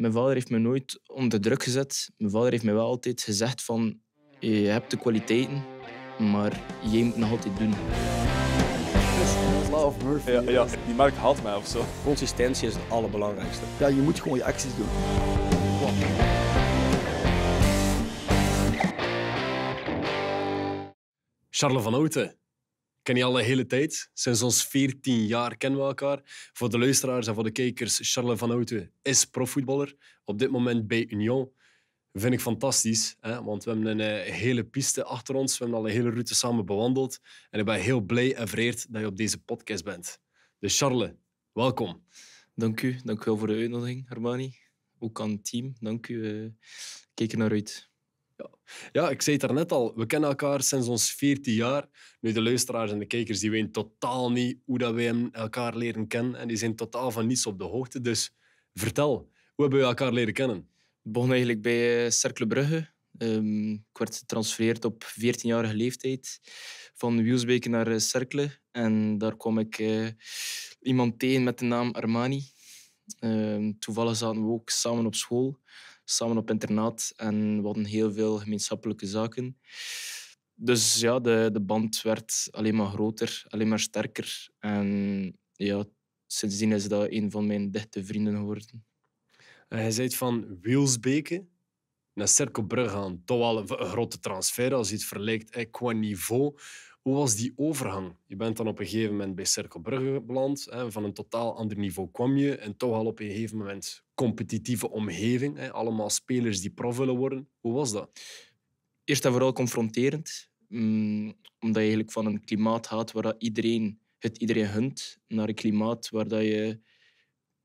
Mijn vader heeft me nooit onder druk gezet. Mijn vader heeft me wel altijd gezegd van... Je hebt de kwaliteiten, maar je moet nog altijd doen. Love Ja, ja, die merkt haalt mij of zo. Consistentie is het allerbelangrijkste. Ja, je moet gewoon je acties doen. Charles van Outen, ken je al een hele tijd. Sinds ons 14 jaar kennen we elkaar. Voor de luisteraars en voor de kijkers, Charles van Houten is profvoetballer. Op dit moment bij Union. Vind ik fantastisch, hè? want we hebben een eh, hele piste achter ons. We hebben al een hele route samen bewandeld. En ik ben heel blij en vereerd dat je op deze podcast bent. Dus Charles, welkom. Dank u. Dank u wel voor de uitnodiging, Armani. Ook aan het team. Dank u. Eh. kijk er naar uit. Ja. ik zei het daarnet al. We kennen elkaar sinds ons 14 jaar. Nu, de luisteraars en de kijkers die weten totaal niet hoe dat wij elkaar leren kennen. En die zijn totaal van niets op de hoogte. Dus vertel, hoe hebben we elkaar leren kennen? Ik begon eigenlijk bij eh, Cercle Brugge. Ehm, ik werd getransfereerd op 14-jarige leeftijd van Wielsbeke naar eh, Cercle. En daar kwam ik eh, iemand tegen met de naam Armani. Ehm, toevallig zaten we ook samen op school samen op internaat en we hadden heel veel gemeenschappelijke zaken. Dus ja, de, de band werd alleen maar groter, alleen maar sterker. En ja, sindsdien is dat een van mijn dichte vrienden geworden. Eh, hij zei van Wielsbeke naar Cerco Brugge aan. Toch wel een grote transfer als je het vergelijkt qua niveau. Hoe was die overgang? Je bent dan op een gegeven moment bij Cirkel Brugge beland. Hè, van een totaal ander niveau kwam je. En toch al op een gegeven moment competitieve omgeving. Hè, allemaal spelers die prof willen worden. Hoe was dat? Eerst en vooral confronterend. Mm, omdat je eigenlijk van een klimaat gaat waar iedereen het iedereen hunt. Naar een klimaat waar dat je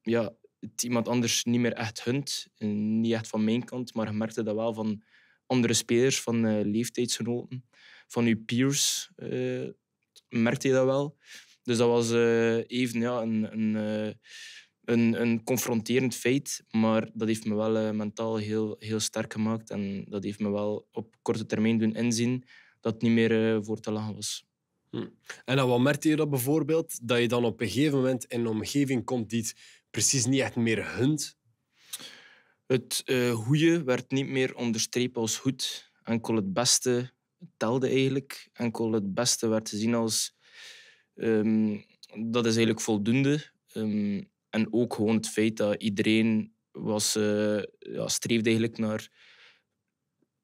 ja, het iemand anders niet meer echt hunt. Niet echt van mijn kant, maar je merkte dat wel van andere spelers, van eh, leeftijdsgenoten van je peers uh, merkte je dat wel. Dus dat was eh, even ja, een, een, eh, een, een, confronterend feit. Maar dat heeft me wel mentaal heel, heel sterk gemaakt. En dat heeft me wel op korte termijn doen inzien dat het niet meer voor te lachen was. Hm. En dan wat merkte je dat bijvoorbeeld? Dat je dan op een gegeven moment in een omgeving komt die het precies niet echt meer hunt? Het uh, goede werd niet meer onderstreept als goed. Enkel het beste telde eigenlijk. Enkel het beste werd te zien als ehm, dat is eigenlijk voldoende. Ehm, en ook gewoon het feit dat iedereen was, eh, ja, streefde eigenlijk naar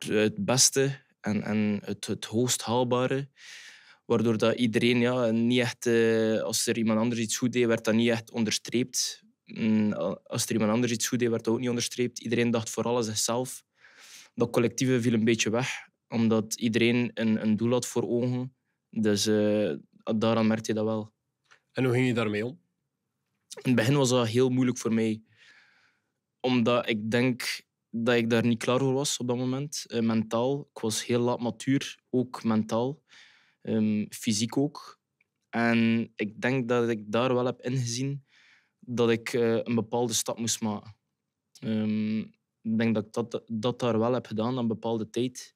het beste en, en het, het hoogst haalbare. Waardoor dat iedereen ja, niet echt, eh, als er iemand anders iets goed deed, werd dat niet echt onderstreept. Mm, als er iemand anders iets goed deed, werd dat ook niet onderstreept. Iedereen dacht vooral alles zichzelf. Dat collectieve viel een beetje weg omdat iedereen een, een doel had voor ogen. Dus uh, daaraan merkte je dat wel. En hoe ging je daarmee om? In het begin was dat heel moeilijk voor mij. Omdat ik denk dat ik daar niet klaar voor was op dat moment. Uh, mentaal. Ik was heel laat matuur, ook mentaal. Ehm, fysiek ook. En ik denk dat ik daar wel heb ingezien dat ik eh, een bepaalde stap moest maken. Ehm, ik denk dat ik dat, dat daar wel heb gedaan aan een bepaalde tijd.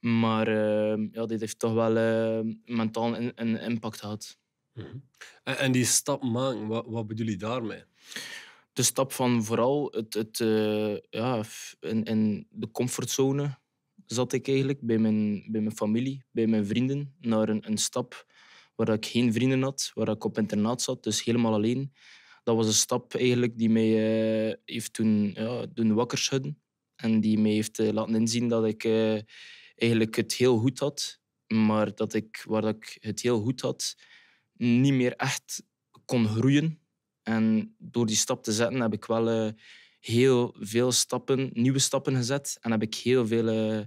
Maar ehm, ja, dit heeft toch wel ehm, mentaal een, een, impact gehad. Mhm. en, die stap maken, wat, wat bedoel je daarmee? De stap van vooral het, het, eh, ja, in, in, de comfortzone zat ik eigenlijk bij mijn, bij mijn familie, bij mijn vrienden, naar een, een stap waar ik geen vrienden had, waar ik op internaat zat, dus helemaal alleen. Dat was een stap eigenlijk die mij eh, heeft toen, ja, doen wakker schudden en die mij heeft eh, laten inzien dat ik eigenlijk het heel goed had, maar dat ik, waar dat ik het heel goed had, niet meer echt kon groeien. En door die stap te zetten heb ik wel eh, heel veel stappen, nieuwe stappen gezet en heb ik heel veel eh,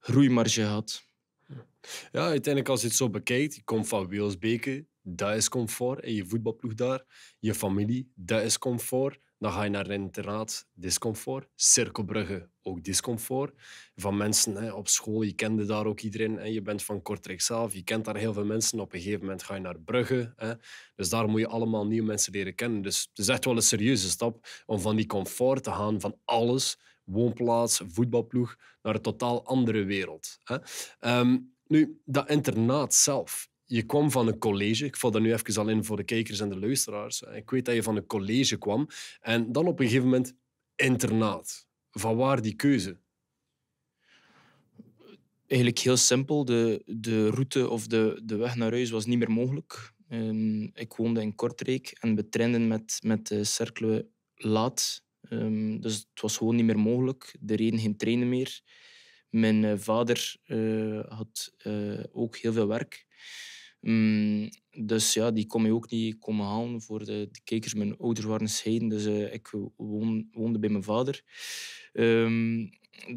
groeimarge gehad. Ja, uiteindelijk als je het zo bekijkt, je komt van Wilsbeke, dat is comfort. En je voetbalploeg daar, je familie, dat is comfort dan ga je naar internaat, discomfort. cirkelbruggen, ook discomfort. Van mensen hè, op school, je kende daar ook iedereen. en Je bent van Kortrijk zelf, je kent daar heel veel mensen. Op een gegeven moment ga je naar Brugge. Hè. Dus daar moet je allemaal nieuwe mensen leren kennen. Dus het is echt wel een serieuze stap om van die comfort te gaan, van alles, woonplaats, voetbalploeg, naar een totaal andere wereld. Hè. Ehm, nu, dat internaat zelf je kwam van een college. Ik val daar nu even al in voor de kijkers en de luisteraars. Eh, ik weet dat je van een college kwam. En dan op een gegeven moment internaat. Van waar die keuze? Eigenlijk heel simpel. De, de route of de, de weg naar huis was niet meer mogelijk. Ehm, ik woonde in Kortrijk en we trainden met, met de cirkel laat. Ehm, dus het was gewoon niet meer mogelijk. De reden geen trainen meer. Mijn eh, vader eh, had ook heel veel werk. Mm, dus ja, die kon je ook niet komen halen voor de, de kijkers. Mijn ouders waren scheiden, dus eh, ik woon, woonde bij mijn vader. Ehm,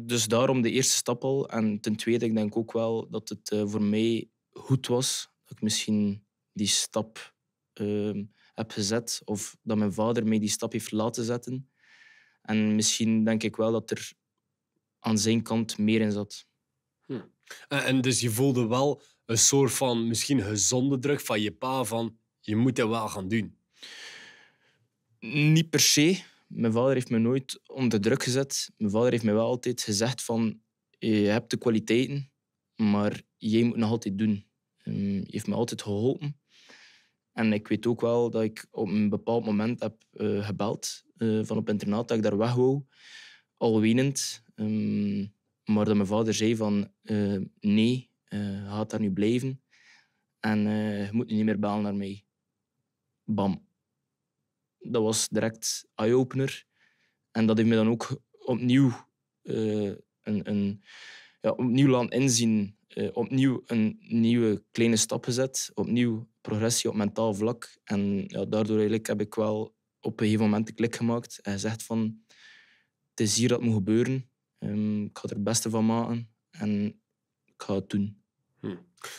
dus daarom de eerste stap al. En ten tweede, ik denk ook wel dat het eh, voor mij goed was dat ik misschien die stap ehm, heb gezet. Of dat mijn vader mij die stap heeft laten zetten. En misschien denk ik wel dat er aan zijn kant meer in zat. Hm. Eh, en dus je voelde wel een soort van misschien gezonde druk van je pa van je moet dat wel gaan doen? Niet per se. Mijn vader heeft me nooit onder druk gezet. Mijn vader heeft me wel altijd gezegd van je hebt de kwaliteiten, maar jij moet nog altijd doen. Hij ehm, heeft me altijd geholpen. En ik weet ook wel dat ik op een bepaald moment heb eh, gebeld eh, van op internaat dat ik daar weg wou, al wenend. Ehm, maar dat mijn vader zei van eh, nee, uh, gaat daar nu blijven? En uh, je moet nu niet meer bellen naar mij. Bam. Dat was direct eye-opener. En dat heeft me dan ook opnieuw eh, een, een, ja, opnieuw laten inzien. opnieuw een nieuwe kleine stap gezet. Opnieuw progressie op mentaal vlak. En ja, daardoor eigenlijk heb ik wel op een gegeven moment de klik gemaakt en gezegd van het is hier dat moet gebeuren. Ehm, ik ga er het beste van maken. En ik ga het doen. Hm.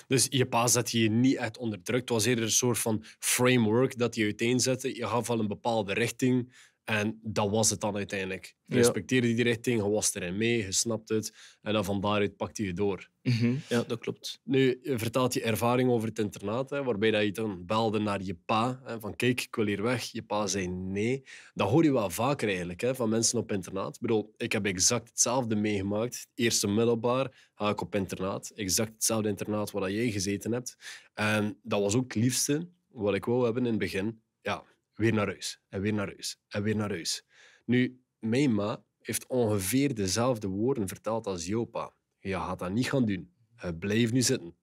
Dus je pa dat je niet echt onderdrukt. Het was eerder een soort van framework dat je uiteenzette. Je gaf al een bepaalde richting en dat was het dan uiteindelijk. Je respecteerde die richting, je was erin mee, je snapt het. En dan van daaruit pakte je door. Mhm. Ja, dat klopt. Nu, je vertelt je ervaring over het internaat, hè, waarbij dat je dan belde naar je pa. Hè, van kijk, ik wil hier weg. Je pa zei nee. Dat hoor je wel vaker eigenlijk, hè, van mensen op internaat. Ik bedoel, ik heb exact hetzelfde meegemaakt. Eerste middelbaar ga ik op internaat. Exact hetzelfde internaat waar jij gezeten hebt. En dat was ook het liefste wat ik wou hebben in het begin. Ja, weer naar huis en weer naar huis en weer naar huis. Nu, mijn ma heeft ongeveer dezelfde woorden verteld als pa. Je gaat dat niet gaan doen. Eh, blijf nu zitten.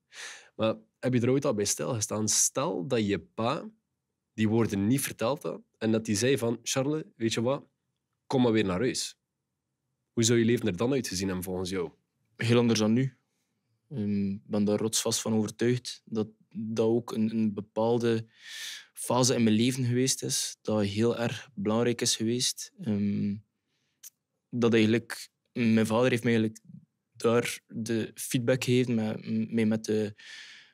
Maar heb je er ooit al bij stilgestaan? Stel dat je pa die woorden niet verteld had en dat hij zei van Charles, weet je wat, kom maar weer naar huis. Hoe zou je leven er dan uitgezien hebben volgens jou? Heel anders dan nu. Ehm, ik ben daar rotsvast van overtuigd dat dat ook een, een bepaalde fase in mijn leven geweest is, dat heel erg belangrijk is geweest. Ehm, dat eigenlijk, mijn vader heeft mij eigenlijk daar de feedback gegeven, met, mij met de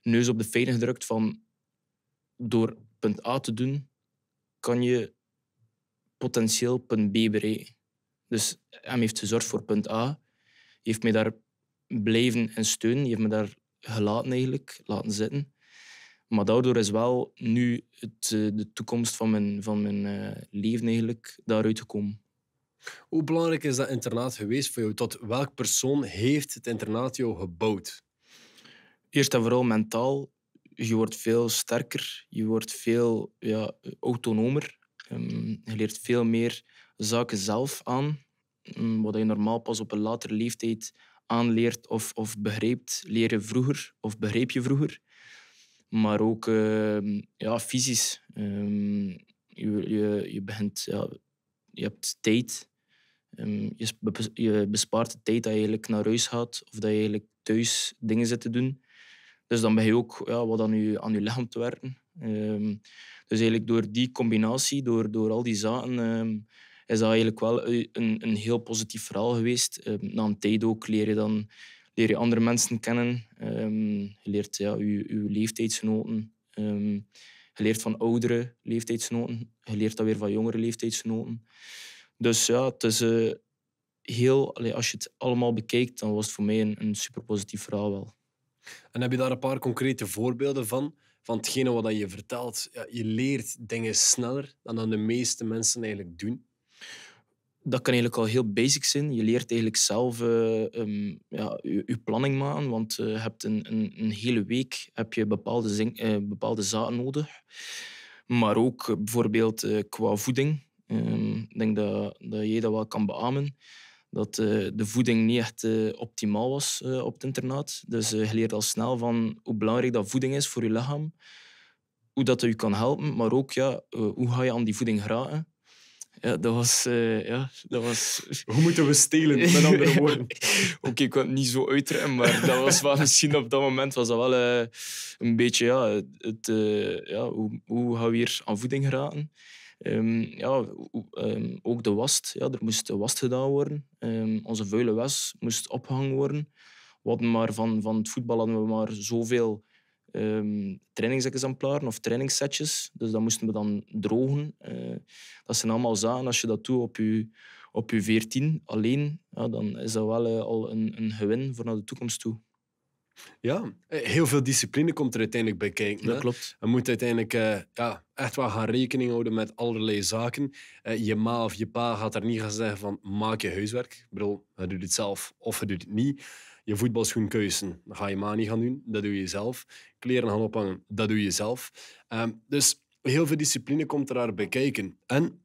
neus op de fijne gedrukt van door punt A te doen, kan je potentieel punt B bereiken. Dus hij heeft gezorgd voor punt A, heeft mij daar blijven en steunen, heeft me daar gelaten eigenlijk, laten zitten. Maar daardoor is wel nu het, eh, de toekomst van mijn, van mijn eh, leven eigenlijk daaruit gekomen. Hoe belangrijk is dat internaat geweest voor jou? Tot welk persoon heeft het internaat jou gebouwd? Eerst en vooral mentaal. Je wordt veel sterker, je wordt veel ja, autonomer. Ehm, je leert veel meer zaken zelf aan, mm, wat je normaal pas op een latere leeftijd aanleert of, of begrijpt. Leer vroeger of begreep je vroeger maar ook ehm, ja, fysisch. Ehm, je, je, je, begint, ja, je hebt tijd. Ehm, je, je, bespaart de tijd dat je eigenlijk naar huis gaat of dat je eigenlijk thuis dingen zit te doen. Dus dan ben je ook ja, wat aan je, aan je lichaam te werken. dus eigenlijk door die combinatie, door, door al die zaken, is dat eigenlijk wel een, een heel positief verhaal geweest. na een tijd ook leer je dan leer je andere mensen kennen. Ehm, je leert ja, je, je leeftijdsnoten, ehm, je leert van oudere leeftijdsnoten, Je leert dat weer van jongere leeftijdsnoten. Dus ja, het is eh, heel... als je het allemaal bekijkt, dan was het voor mij een, een super positief verhaal wel. En heb je daar een paar concrete voorbeelden van? Van hetgene wat je vertelt. Ja, je leert dingen sneller dan, dan de meeste mensen eigenlijk doen dat kan eigenlijk al heel basic zijn. Je leert eigenlijk zelf eh, ehm, ja, je, planning maken, want eh, hebt een, een, een hele week heb je bepaalde, zing, eh, bepaalde zaden nodig. Maar ook bijvoorbeeld qua voeding. Ehm, ik denk dat, dat jij dat wel kan beamen. Dat de voeding niet echt optimaal was op het internaat. Dus je leert al snel van hoe belangrijk dat voeding is voor je lichaam. Hoe dat je kan helpen, maar ook ja, hoe ga je aan die voeding geraken ja, dat was... Eh, ja, dat was... Hoe moeten we stelen, met andere woorden? Oké, ik kan het niet zo uitremmen, maar dat was wel, misschien op dat moment was dat wel eh, een beetje... Ja, het, eh, ja, hoe, hoe gaan we hier aan voeding geraken? Ehm, ja, ehm, ook de was Ja, er moest was gedaan worden. Ehm, onze vuile was moest opgehangen worden. wat maar van, van het voetbal hadden we maar zoveel Ehm, trainingsexemplaren of trainingssetjes. Dus dat moesten we dan drogen. Eh, dat zijn allemaal zaken. Als je dat doet op je, op je 14 alleen, dan is dat wel eh, al een, een gewin voor naar de toekomst toe. Ja, eh, heel veel discipline komt er uiteindelijk bij kijken. Dat klopt. Je moet uiteindelijk ja, echt wel gaan rekening houden met allerlei zaken. je ma of je pa gaat er niet gaan zeggen van maak je huiswerk. Ik bedoel, je doet het zelf of je doet het niet. Je voetbalschoen keuzen, dat ga je niet gaan doen, dat doe je zelf. Kleren gaan ophangen, dat doe je zelf. Ehm, dus heel veel discipline komt er bij kijken. En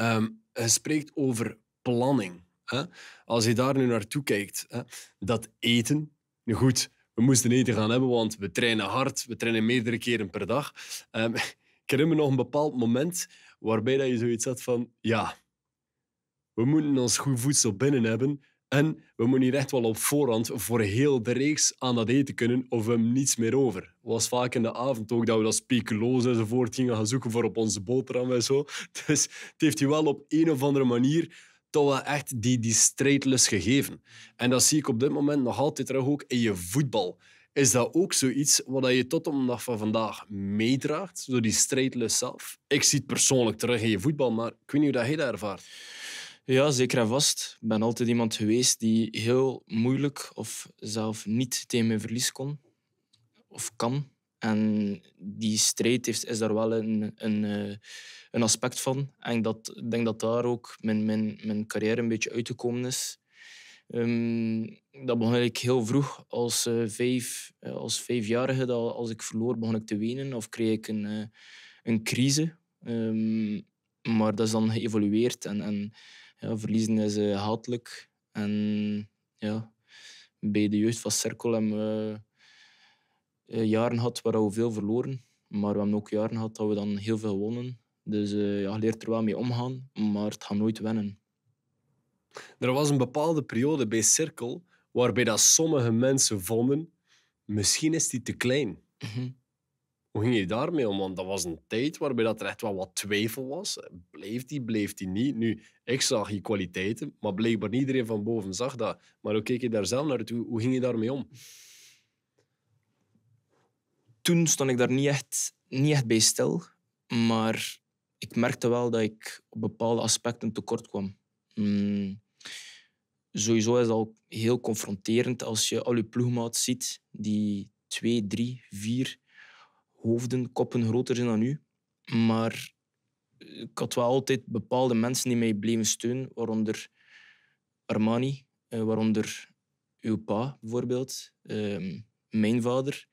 um, spreekt over planning. Hè? Als je daar nu naartoe kijkt, hè? dat eten, nu goed, we moesten eten gaan hebben, want we trainen hard, we trainen meerdere keren per dag. Um, ik herinner me nog een bepaald moment waarbij dat je zoiets had van, ja, we moeten ons goed voedsel binnen hebben, en we moeten hier echt wel op voorhand voor heel de reeks aan dat eten kunnen of we hebben niets meer over. was vaak in de avond ook dat we dat speculoos enzovoort gingen gaan zoeken voor op onze boterham en zo. Dus het heeft je wel op een of andere manier toch wel echt die, die gegeven. En dat zie ik op dit moment nog altijd terug ook in je voetbal. Is dat ook zoiets wat je tot op de dag van vandaag meedraagt, door die strijdlust zelf? Ik zie het persoonlijk terug in je voetbal, maar ik weet niet hoe dat dat ervaart. Ja, zeker en vast. Ik ben altijd iemand geweest die heel moeilijk of zelf niet tegen mijn verlies kon of kan. En die strijd heeft, is daar wel een, een, eh, een aspect van. En ik dat, denk dat daar ook mijn, mijn, mijn carrière een beetje uitgekomen is. Ehm, dat begon ik heel vroeg, als, eh, vijf, eh, als vijfjarige. Dat als ik verloor, begon ik te wenen of kreeg ik een, een crisis. Ehm, maar dat is dan geëvolueerd en, en ja, verliezen is uh, hatelijk. En ja, bij de jeugd van Cirkel hebben we eh, jaren gehad waar we veel verloren. Maar we hebben ook jaren gehad dat we dan heel veel wonnen. Dus eh, ja, je leert er wel mee omgaan, maar het gaat nooit winnen. Er was een bepaalde periode bij Cirkel waarbij dat sommige mensen vonden, misschien is die te klein. Mhm. Hoe ging je daarmee om? Want dat was een tijd waarbij dat er echt wel wat twijfel was. Bleef die, bleef die niet? Nu, ik zag die kwaliteiten, maar blijkbaar iedereen van boven zag dat. Maar hoe keek je daar zelf naartoe? Hoe ging je daarmee om? Toen stond ik daar niet echt, niet echt bij stil. Maar ik merkte wel dat ik op bepaalde aspecten tekort kwam. Hmm, sowieso is het al heel confronterend als je al je ploegmaat ziet die twee, drie, vier hoofden, koppen groter zijn dan u. Maar ik had wel altijd bepaalde mensen die mij bleven steunen, waaronder Armani, eh, waaronder uw pa bijvoorbeeld, ehm, mijn vader.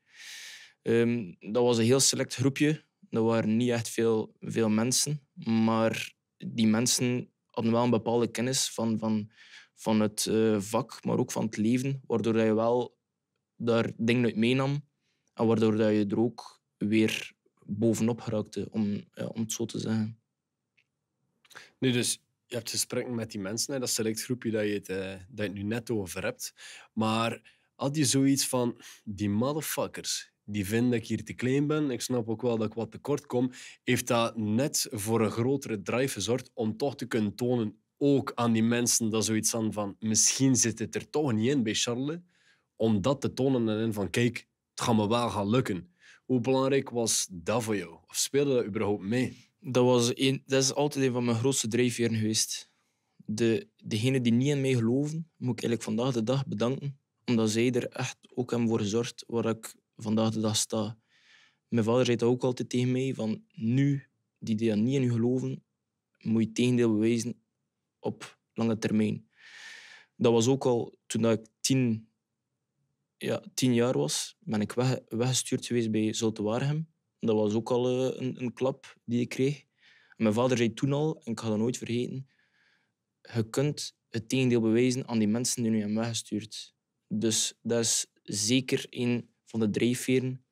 Ehm, dat was een heel select groepje. Dat waren niet echt veel, veel mensen, maar die mensen hadden wel een bepaalde kennis van, van, van het eh, vak, maar ook van het leven, waardoor je wel daar dingen uit meenam en waardoor je er ook weer bovenop geraakte, om, eh, om het zo te zeggen. Nu, dus je hebt gesprekken met die mensen, hè, dat selectgroepje dat je, het, eh, dat je nu net over hebt. Maar had je zoiets van, die motherfuckers, die vinden dat ik hier te klein ben, ik snap ook wel dat ik wat tekort kom, heeft dat net voor een grotere drive gezorgd om toch te kunnen tonen, ook aan die mensen, dat zoiets aan van, misschien zit het er toch niet in bij Charles, om dat te tonen en van, kijk, het gaat me wel gaan lukken. Hoe belangrijk was dat voor jou? Of speelde dat überhaupt mee? Dat, was dat is altijd een van mijn grootste drijfveren geweest. De, degene die niet in mij geloven, moet ik eigenlijk vandaag de dag bedanken. Omdat zij er echt ook hebben voor gezorgd waar ik vandaag de dag sta. Mijn vader zei dat ook altijd tegen mij. Van nu, die dat niet in je geloven, moet je het tegendeel bewijzen op lange termijn. Dat was ook al toen ik tien ja, tien jaar was, ben ik weggestuurd geweest bij Zulte Waregem. Dat was ook al eh, een, een, klap die ik kreeg. mijn vader zei toen al, en ik ga dat nooit vergeten, je kunt het tegendeel bewijzen aan die mensen die nu hebben weggestuurd. Dus dat is zeker een van de drijfveren,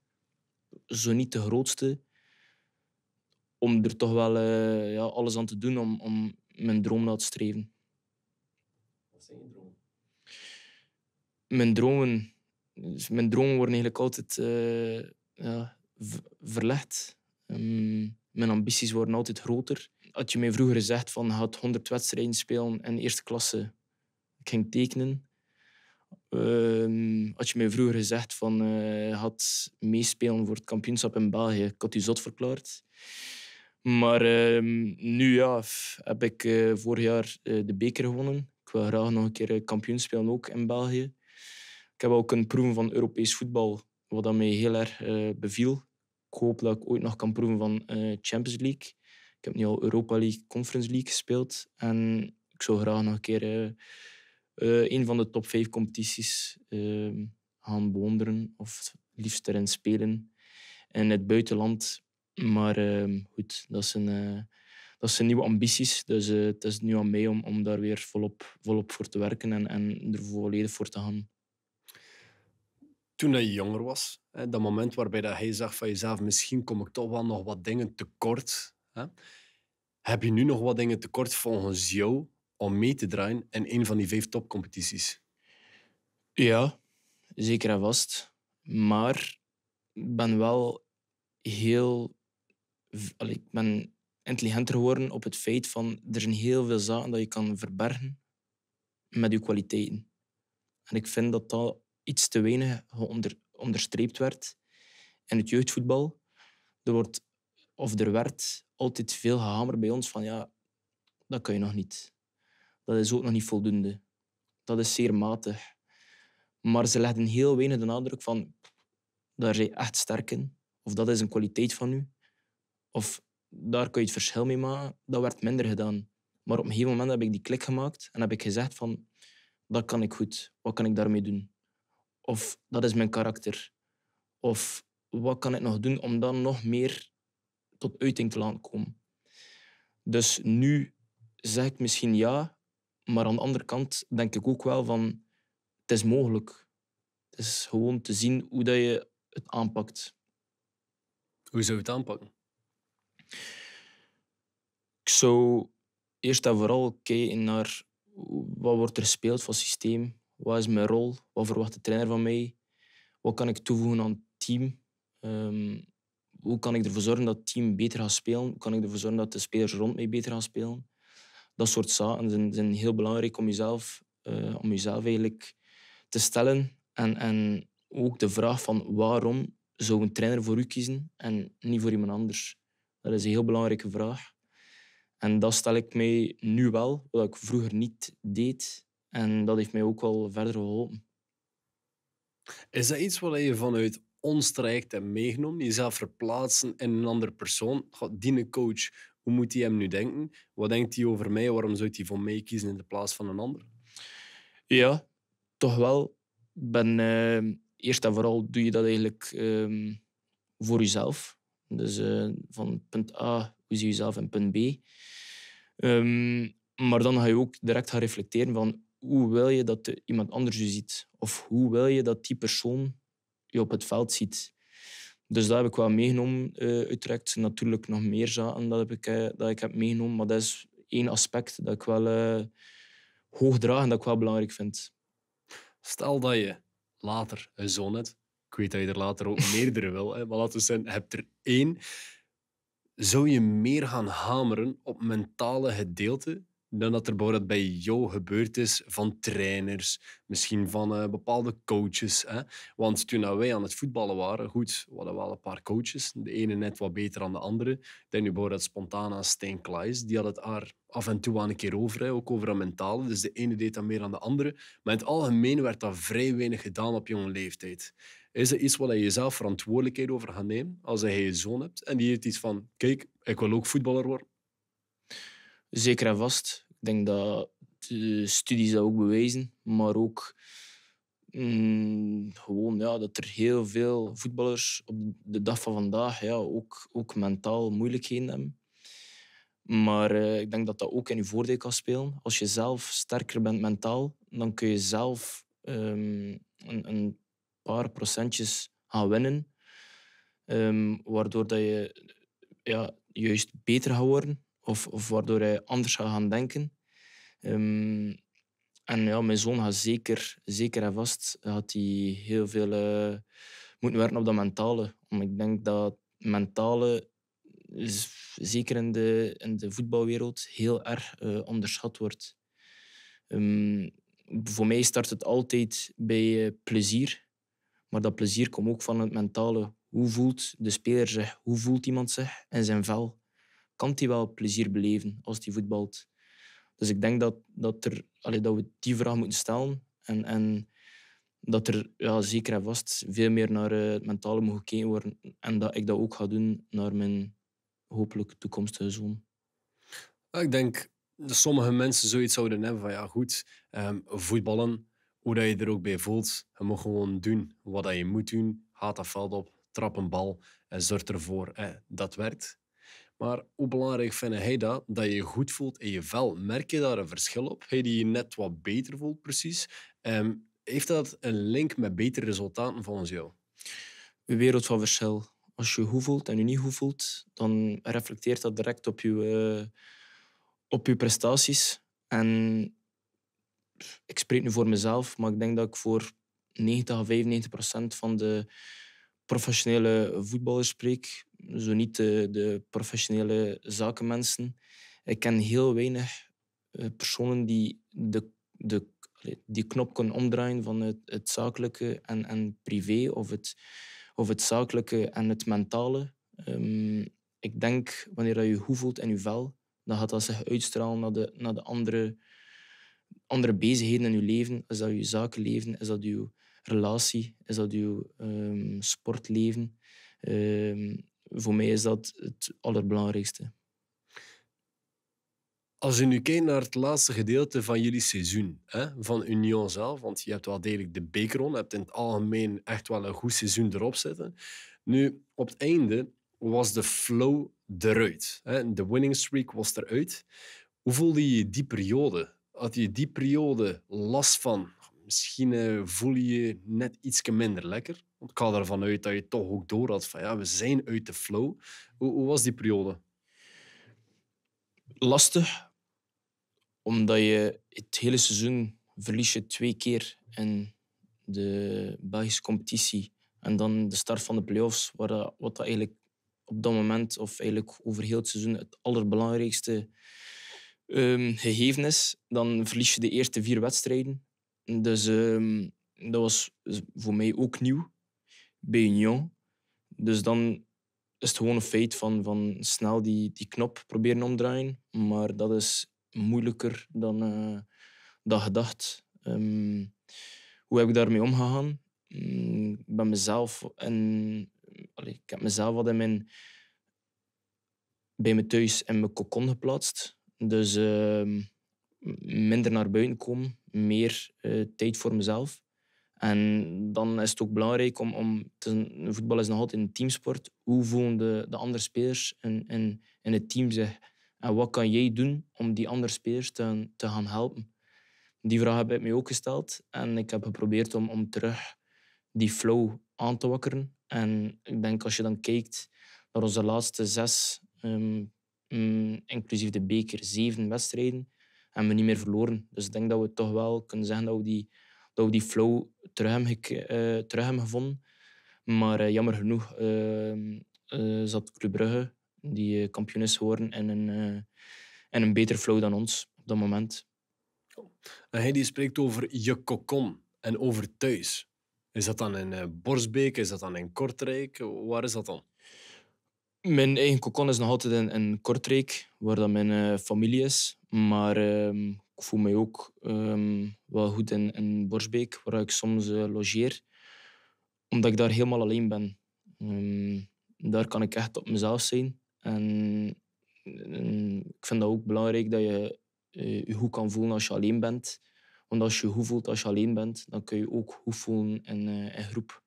zo niet de grootste, om er toch wel eh, ja, alles aan te doen om, om mijn droom na te streven. Wat zijn je dromen? Mijn dromen dus mijn dromen worden eigenlijk altijd eh, ja, verlegd. Ehm, mijn ambities worden altijd groter. Had je mij vroeger gezegd van had 100 wedstrijden spelen en eerste klasse, ik ging tekenen. Ehm, had je mij vroeger gezegd van uh, eh, had meespelen voor het kampioenschap in België, ik had je zot verklaard. Maar ehm, nu ja, heb ik eh, vorig jaar de beker gewonnen. Ik wil graag nog een keer kampioen spelen ook in België. Ik heb ook kunnen proeven van Europees voetbal, wat dat mij heel erg eh, beviel. Ik hoop dat ik ooit nog kan proeven van eh, Champions League. Ik heb nu al Europa League, Conference League gespeeld. En ik zou graag nog een keer eh, een van de top vijf competities ehm, gaan bewonderen. Of liefst erin spelen. In het buitenland. Maar ehm, goed, dat zijn, dat zijn nieuwe ambities. Dus het is nu aan mij om, om daar weer volop, volop voor te werken en, en er volledig voor te gaan toen hij jonger was. Hè, dat moment waarbij dat hij zag van jezelf, misschien kom ik toch wel nog wat dingen tekort. Hè. Heb je nu nog wat dingen tekort volgens jou om mee te draaien in een van die vijf topcompetities? Ja, zeker en vast. Maar ik ben wel heel... ik ben intelligenter geworden op het feit van... Er zijn heel veel zaken dat je kan verbergen met je kwaliteiten. En ik vind dat dat iets te weinig onder, onderstreept werd in het jeugdvoetbal. Er wordt, of er werd, altijd veel gehamerd bij ons van ja, dat kan je nog niet. Dat is ook nog niet voldoende. Dat is zeer matig. Maar ze legden heel weinig de nadruk van daar zijn echt sterk in. Of dat is een kwaliteit van u. Of daar kan je het verschil mee maken. Dat werd minder gedaan. Maar op een gegeven moment heb ik die klik gemaakt en heb ik gezegd van dat kan ik goed. Wat kan ik daarmee doen? Of dat is mijn karakter. Of wat kan ik nog doen om dan nog meer tot uiting te laten komen. Dus nu zeg ik misschien ja, maar aan de andere kant denk ik ook wel van het is mogelijk. Het is gewoon te zien hoe dat je het aanpakt. Hoe zou je het aanpakken? Ik zou eerst en vooral kijken naar wat wordt er gespeeld van systeem. Wat is mijn rol? Wat verwacht de trainer van mij? Wat kan ik toevoegen aan het team? Ehm, hoe kan ik ervoor zorgen dat het team beter gaat spelen? Hoe kan ik ervoor zorgen dat de spelers rond mij beter gaan spelen? Dat soort zaken zijn, zijn heel belangrijk om jezelf, eh, om jezelf eigenlijk te stellen. En, en ook de vraag van waarom zou een trainer voor u kiezen en niet voor iemand anders? Dat is een heel belangrijke vraag. En dat stel ik mij nu wel, wat ik vroeger niet deed. En dat heeft mij ook wel verder geholpen. Is dat iets wat je vanuit ons traject hebt meegenomen? Jezelf verplaatsen in een andere persoon? God, die coach, hoe moet hij hem nu denken? Wat denkt hij over mij? Waarom zou hij voor mij kiezen in de plaats van een ander? Ja, toch wel. Ben, eh, eerst en vooral doe je dat eigenlijk ehm, voor jezelf. Dus eh, van punt A, hoe zie je jezelf en punt B? Ehm, maar dan ga je ook direct gaan reflecteren van hoe wil je dat iemand anders je ziet? Of hoe wil je dat die persoon je op het veld ziet? Dus dat heb ik wel meegenomen, uh, uiteraard. Natuurlijk nog meer zaken dat, heb ik, eh, dat ik heb meegenomen. Maar dat is één aspect dat ik wel eh, hoog draag en dat ik wel belangrijk vind. Stel dat je later een zoon hebt. Ik weet dat je er later ook meerdere wil. maar laten we zeggen, heb er één. Zou je meer gaan hameren op mentale gedeelte dan dat er bijvoorbeeld bij jou gebeurd is van trainers, misschien van eh, bepaalde coaches. Hè? Want toen wij aan het voetballen waren, goed, we hadden wel een paar coaches. De ene net wat beter dan de andere. Ik denk nu bijvoorbeeld spontaan aan Stijn Die had het haar af en toe aan een keer over, hè? ook over het mentale. Dus de ene deed dat meer dan de andere. Maar in het algemeen werd dat vrij weinig gedaan op jonge leeftijd. Is er iets waar je zelf verantwoordelijkheid over gaat nemen als je je zoon hebt en die heeft iets van, kijk, ik wil ook voetballer worden, Zeker en vast. Ik denk dat de studies dat ook bewijzen, maar ook mm, gewoon ja, dat er heel veel voetballers op de dag van vandaag ja, ook, ook mentaal moeilijkheden hebben. Maar eh, ik denk dat dat ook in je voordeel kan spelen. Als je zelf sterker bent mentaal, dan kun je zelf ehm, een, een, paar procentjes gaan winnen. Ehm, waardoor dat je ja, juist beter gaat worden. Of, of waardoor hij anders gaat gaan denken. Ehm, en ja, mijn zoon gaat zeker, zeker en vast had hij heel veel eh, moeten werken op dat mentale. Omdat ik denk dat mentale, zeker in de, in de voetbalwereld, heel erg eh, onderschat wordt. Ehm, voor mij start het altijd bij eh, plezier. Maar dat plezier komt ook van het mentale. Hoe voelt de speler zich? Hoe voelt iemand zich in zijn vel? kan hij wel plezier beleven als hij voetbalt. Dus ik denk dat, dat, er, allee, dat we die vraag moeten stellen. En, en dat er ja, zeker en vast veel meer naar eh, het mentale moet gekeken worden. En dat ik dat ook ga doen naar mijn hopelijk toekomstige zoon. Ik denk dat sommige mensen zoiets zouden hebben van ja goed, ehm, voetballen, hoe dat je er ook bij voelt, je moet gewoon doen wat dat je moet doen. Haat dat veld op, trap een bal en zorg ervoor. Eh, dat werkt. Maar hoe belangrijk vind hij dat? Dat je je goed voelt in je vel. Merk je daar een verschil op? Hij die je net wat beter voelt, precies. Ehm, heeft dat een link met betere resultaten volgens jou? Een wereld van verschil. Als je je goed voelt en je niet goed voelt, dan reflecteert dat direct op je, eh, op je prestaties. En ik spreek nu voor mezelf, maar ik denk dat ik voor 90 à 95 procent van de professionele voetballers spreek, zo niet de, de professionele zakenmensen. Ik ken heel weinig eh, personen die de, de, die knop kunnen omdraaien van het, het zakelijke en, en privé of het, of het zakelijke en het mentale. Ehm, ik denk wanneer dat je hoe voelt in je vel, dan gaat dat zich uitstralen naar de, naar de andere, andere bezigheden in je leven. Is dat je zakenleven? Is dat je relatie? Is dat je um, sportleven? Ehm, voor mij is dat het allerbelangrijkste. Als je nu kijkt naar het laatste gedeelte van jullie seizoen, hè, van Union zelf, want je hebt wel degelijk de beker je hebt in het algemeen echt wel een goed seizoen erop zitten. Nu, op het einde was de flow eruit. Hè. De winning streak was eruit. Hoe voelde je die periode? Had je die periode last van? Misschien eh, voel je je net iets minder lekker? ik ga ervan uit dat je toch ook door had van ja, we zijn uit de flow. Hoe, hoe was die periode? Lastig, omdat je het hele seizoen verlies je twee keer in de Belgische competitie. En dan de start van de play-offs, waar wat dat eigenlijk op dat moment, of eigenlijk over heel het seizoen, het allerbelangrijkste um, gegeven is. Dan verlies je de eerste vier wedstrijden. Dus ehm, dat was voor mij ook nieuw bij Union. Dus dan is het gewoon een feit van, van snel die, die knop proberen omdraaien. Maar dat is moeilijker dan, eh, dan gedacht. Ehm, hoe heb ik daarmee omgegaan? Mm, ik ben mezelf en ik heb mezelf wat in mijn, bij me thuis in mijn kokon geplaatst. Dus ehm, minder naar buiten komen, meer eh, tijd voor mezelf. En dan is het ook belangrijk om... om voetbal is nog altijd een teamsport. Hoe voelen de, de andere spelers in, in, in het team zich? En wat kan jij doen om die andere spelers te, te gaan helpen? Die vraag heb ik mij ook gesteld. En ik heb geprobeerd om, om terug die flow aan te wakkeren. En ik denk als je dan kijkt naar onze laatste zes, ehm, mm, inclusief de beker, zeven wedstrijden, hebben we niet meer verloren. Dus ik denk dat we toch wel kunnen zeggen dat we die dat we die flow terug hebben, eh, terug gevonden. Maar eh, jammer genoeg ehm, eh, zat Club Brugge, die kampioen is geworden, in een, in een beter flow dan ons op dat moment. En hij die spreekt over je kokon en over thuis. Is dat dan in Borsbeek? Is dat dan in Kortrijk? Waar is dat dan? Mijn eigen kokon is nog altijd in, in Kortrijk, waar dat mijn familie is. Maar ehm, ik voel me ook ehm, wel goed in, in Borsbeek, waar ik soms eh, logeer, omdat ik daar helemaal alleen ben. Ehm, daar kan ik echt op mezelf zijn. En ik vind dat ook belangrijk dat je uh, je goed kan voelen als je alleen bent. Want als je je goed voelt als je alleen bent, dan kun je ook goed voelen in, uh, in groep.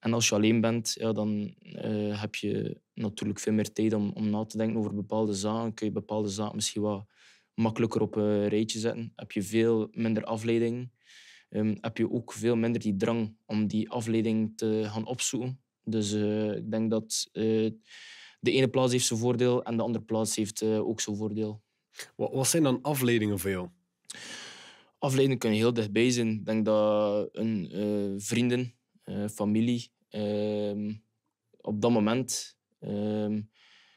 En als je alleen bent, ja, dan eh, heb je natuurlijk veel meer tijd om, om na te denken over bepaalde zaken. Kun je bepaalde zaken misschien wat makkelijker op een rijtje zetten. Heb je veel minder afleiding. Ehm, heb je ook veel minder die drang om die afleiding te gaan opzoeken. Dus eh, ik denk dat eh, de ene plaats heeft zijn voordeel en de andere plaats heeft ook zijn voordeel. Wat, wat zijn dan afleidingen voor jou? Afleidingen kunnen heel dichtbij zijn. Ik denk dat een, vrienden eh, familie. Ehm, op dat moment ehm,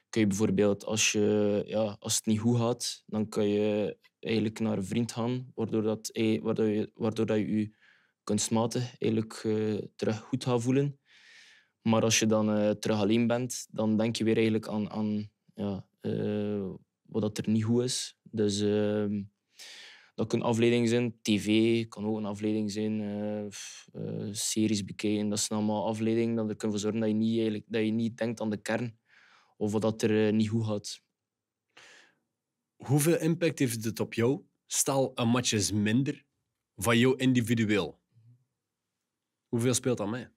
kun je bijvoorbeeld, als, je, ja, als het niet goed gaat, dan kan je eigenlijk naar een vriend gaan, waardoor, dat, eh, waardoor, je, waardoor dat je je smaten eigenlijk eh, terug goed gaat voelen. Maar als je dan terug alleen bent, dan denk je weer eigenlijk aan, aan ja, wat dat er niet goed is. Dus ehm, dat kan een afleiding zijn. TV kan ook een afleiding zijn. Eh, eh, series bekijken, dat zijn allemaal afleiding. Dat er kunnen voor zorgen dat je, niet, eigenlijk, dat je niet denkt aan de kern. Of dat er eh, niet goed gaat. Hoeveel impact heeft het op jou? Stel, een match minder van jou individueel. Hoeveel speelt dat mee?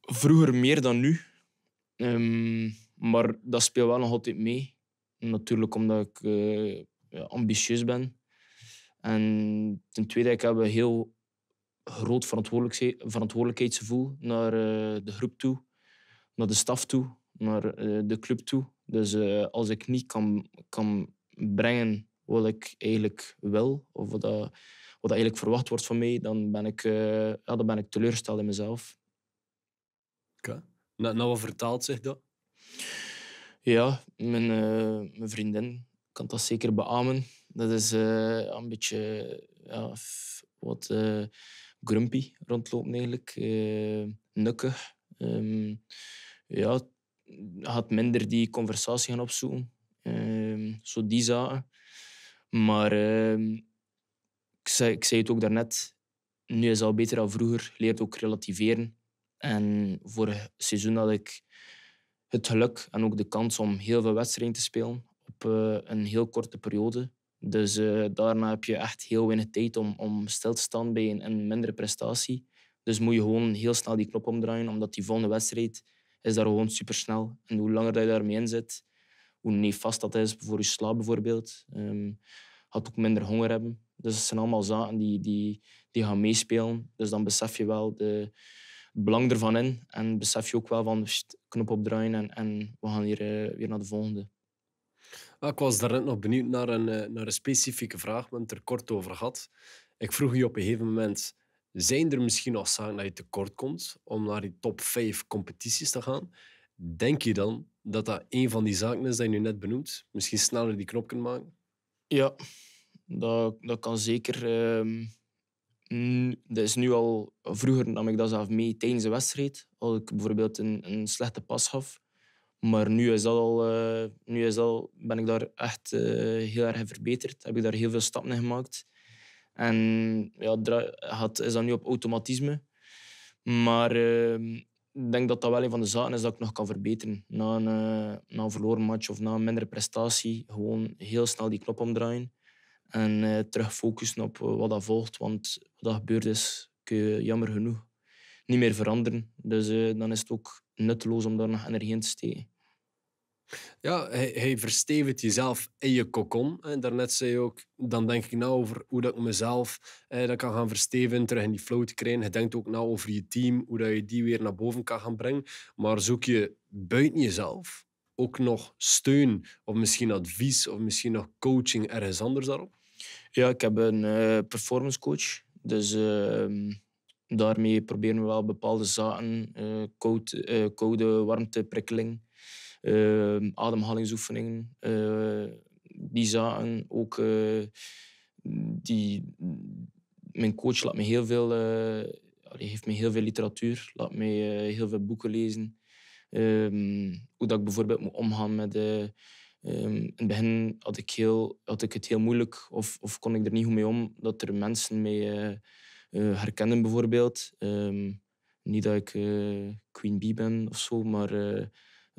Vroeger meer dan nu. Ehm, maar dat speelt wel nog altijd mee. Natuurlijk omdat ik ambitieus ben en ten tweede, ik heb een heel groot verantwoordelijkheidsgevoel naar eh, de groep toe, naar de staf toe, naar eh, de club toe. Dus eh, als ik niet kan, kan brengen wat ik eigenlijk wil, of wat, dat, wat eigenlijk verwacht wordt van mij, dan ben ik, ja, dan ben ik teleurgesteld in mezelf. Oké. Nou, nou, wat vertaalt zich dat? Ja, mijn, mijn vriendin kan dat zeker beamen. Dat is eh, een beetje ja, wat eh, grumpy rondloopt eigenlijk. Eh, nukkig. Um, ja, gaat minder die conversatie gaan opzoeken. Ehm, zo die zaken. Maar ehm, ik, zei, ik zei het ook daarnet. Nu is het al beter dan vroeger. Leert ook relativeren. En vorig seizoen had ik het geluk en ook de kans om heel veel wedstrijden te spelen. Op een heel korte periode. Dus eh, daarna heb je echt heel weinig tijd om, om stil te staan bij een, een, mindere prestatie. Dus moet je gewoon heel snel die knop omdraaien, omdat die volgende wedstrijd is daar gewoon supersnel. En hoe langer dat je daarmee in zit, hoe vast dat is voor je slaap bijvoorbeeld. Um, gaat ook minder honger hebben. Dus het zijn allemaal zaken die, die, die gaan meespelen. Dus dan besef je wel de, het belang ervan in. En besef je ook wel van knop opdraaien en, en we gaan hier eh, weer naar de volgende ik was daar nog benieuwd naar een, eh, naar een specifieke vraag, we het er kort over gehad. Ik vroeg je op een gegeven moment, zijn er misschien nog zaken dat je tekort komt om naar die top 5 competities te gaan? Denk je dan dat dat een van die zaken is die je nu net benoemt? Misschien sneller die knop kunt maken? Ja, dat, dat kan zeker. Ehm, dat is nu al... Vroeger nam ik dat zelf mee tijdens de wedstrijd. Als ik bijvoorbeeld een, een slechte pas gaf, maar nu, is al, eh, nu is al, ben ik daar echt eh, heel erg verbeterd. Heb ik daar heel veel stappen in gemaakt. En ja, had, is dan nu op automatisme. Maar ehm, ik denk dat dat wel een van de zaken is dat ik nog kan verbeteren. Na een, eh, na een verloren match of na een mindere prestatie, gewoon heel snel die knop omdraaien. En terug focussen op wat dat volgt. Want wat dat gebeurd is, kun je jammer genoeg niet meer veranderen. Dus dan is het ook nutteloos om daar nog energie in te steken. Ja, hij, hij verstevigt jezelf in je kokon. En daarnet zei je ook, dan denk ik nou over hoe dat ik mezelf eh, dat kan gaan verstevigen, terug in die flow te krijgen. Je denkt ook nou over je team, hoe dat je die weer naar boven kan gaan brengen. Maar zoek je buiten jezelf ook nog steun, of misschien advies, of misschien nog coaching ergens anders daarop? Ja, ik heb een uh, performance coach. Dus... Ehm, daarmee proberen we wel bepaalde zaken, koude eh, eh, warmteprikkeling, uh, ademhalingsoefeningen, die zaken ook. die, mijn coach laat me heel veel, die geeft me heel veel literatuur, laat me heel veel boeken lezen. Ehm, hoe dat ik bijvoorbeeld moet omgaan met. Ehm, in het begin had ik, heel, had ik het heel moeilijk of, of kon ik er niet goed mee om dat er mensen mee eh, herkennen bijvoorbeeld. Ehm, niet dat ik eh, Queen Bee ben of zo, maar uh,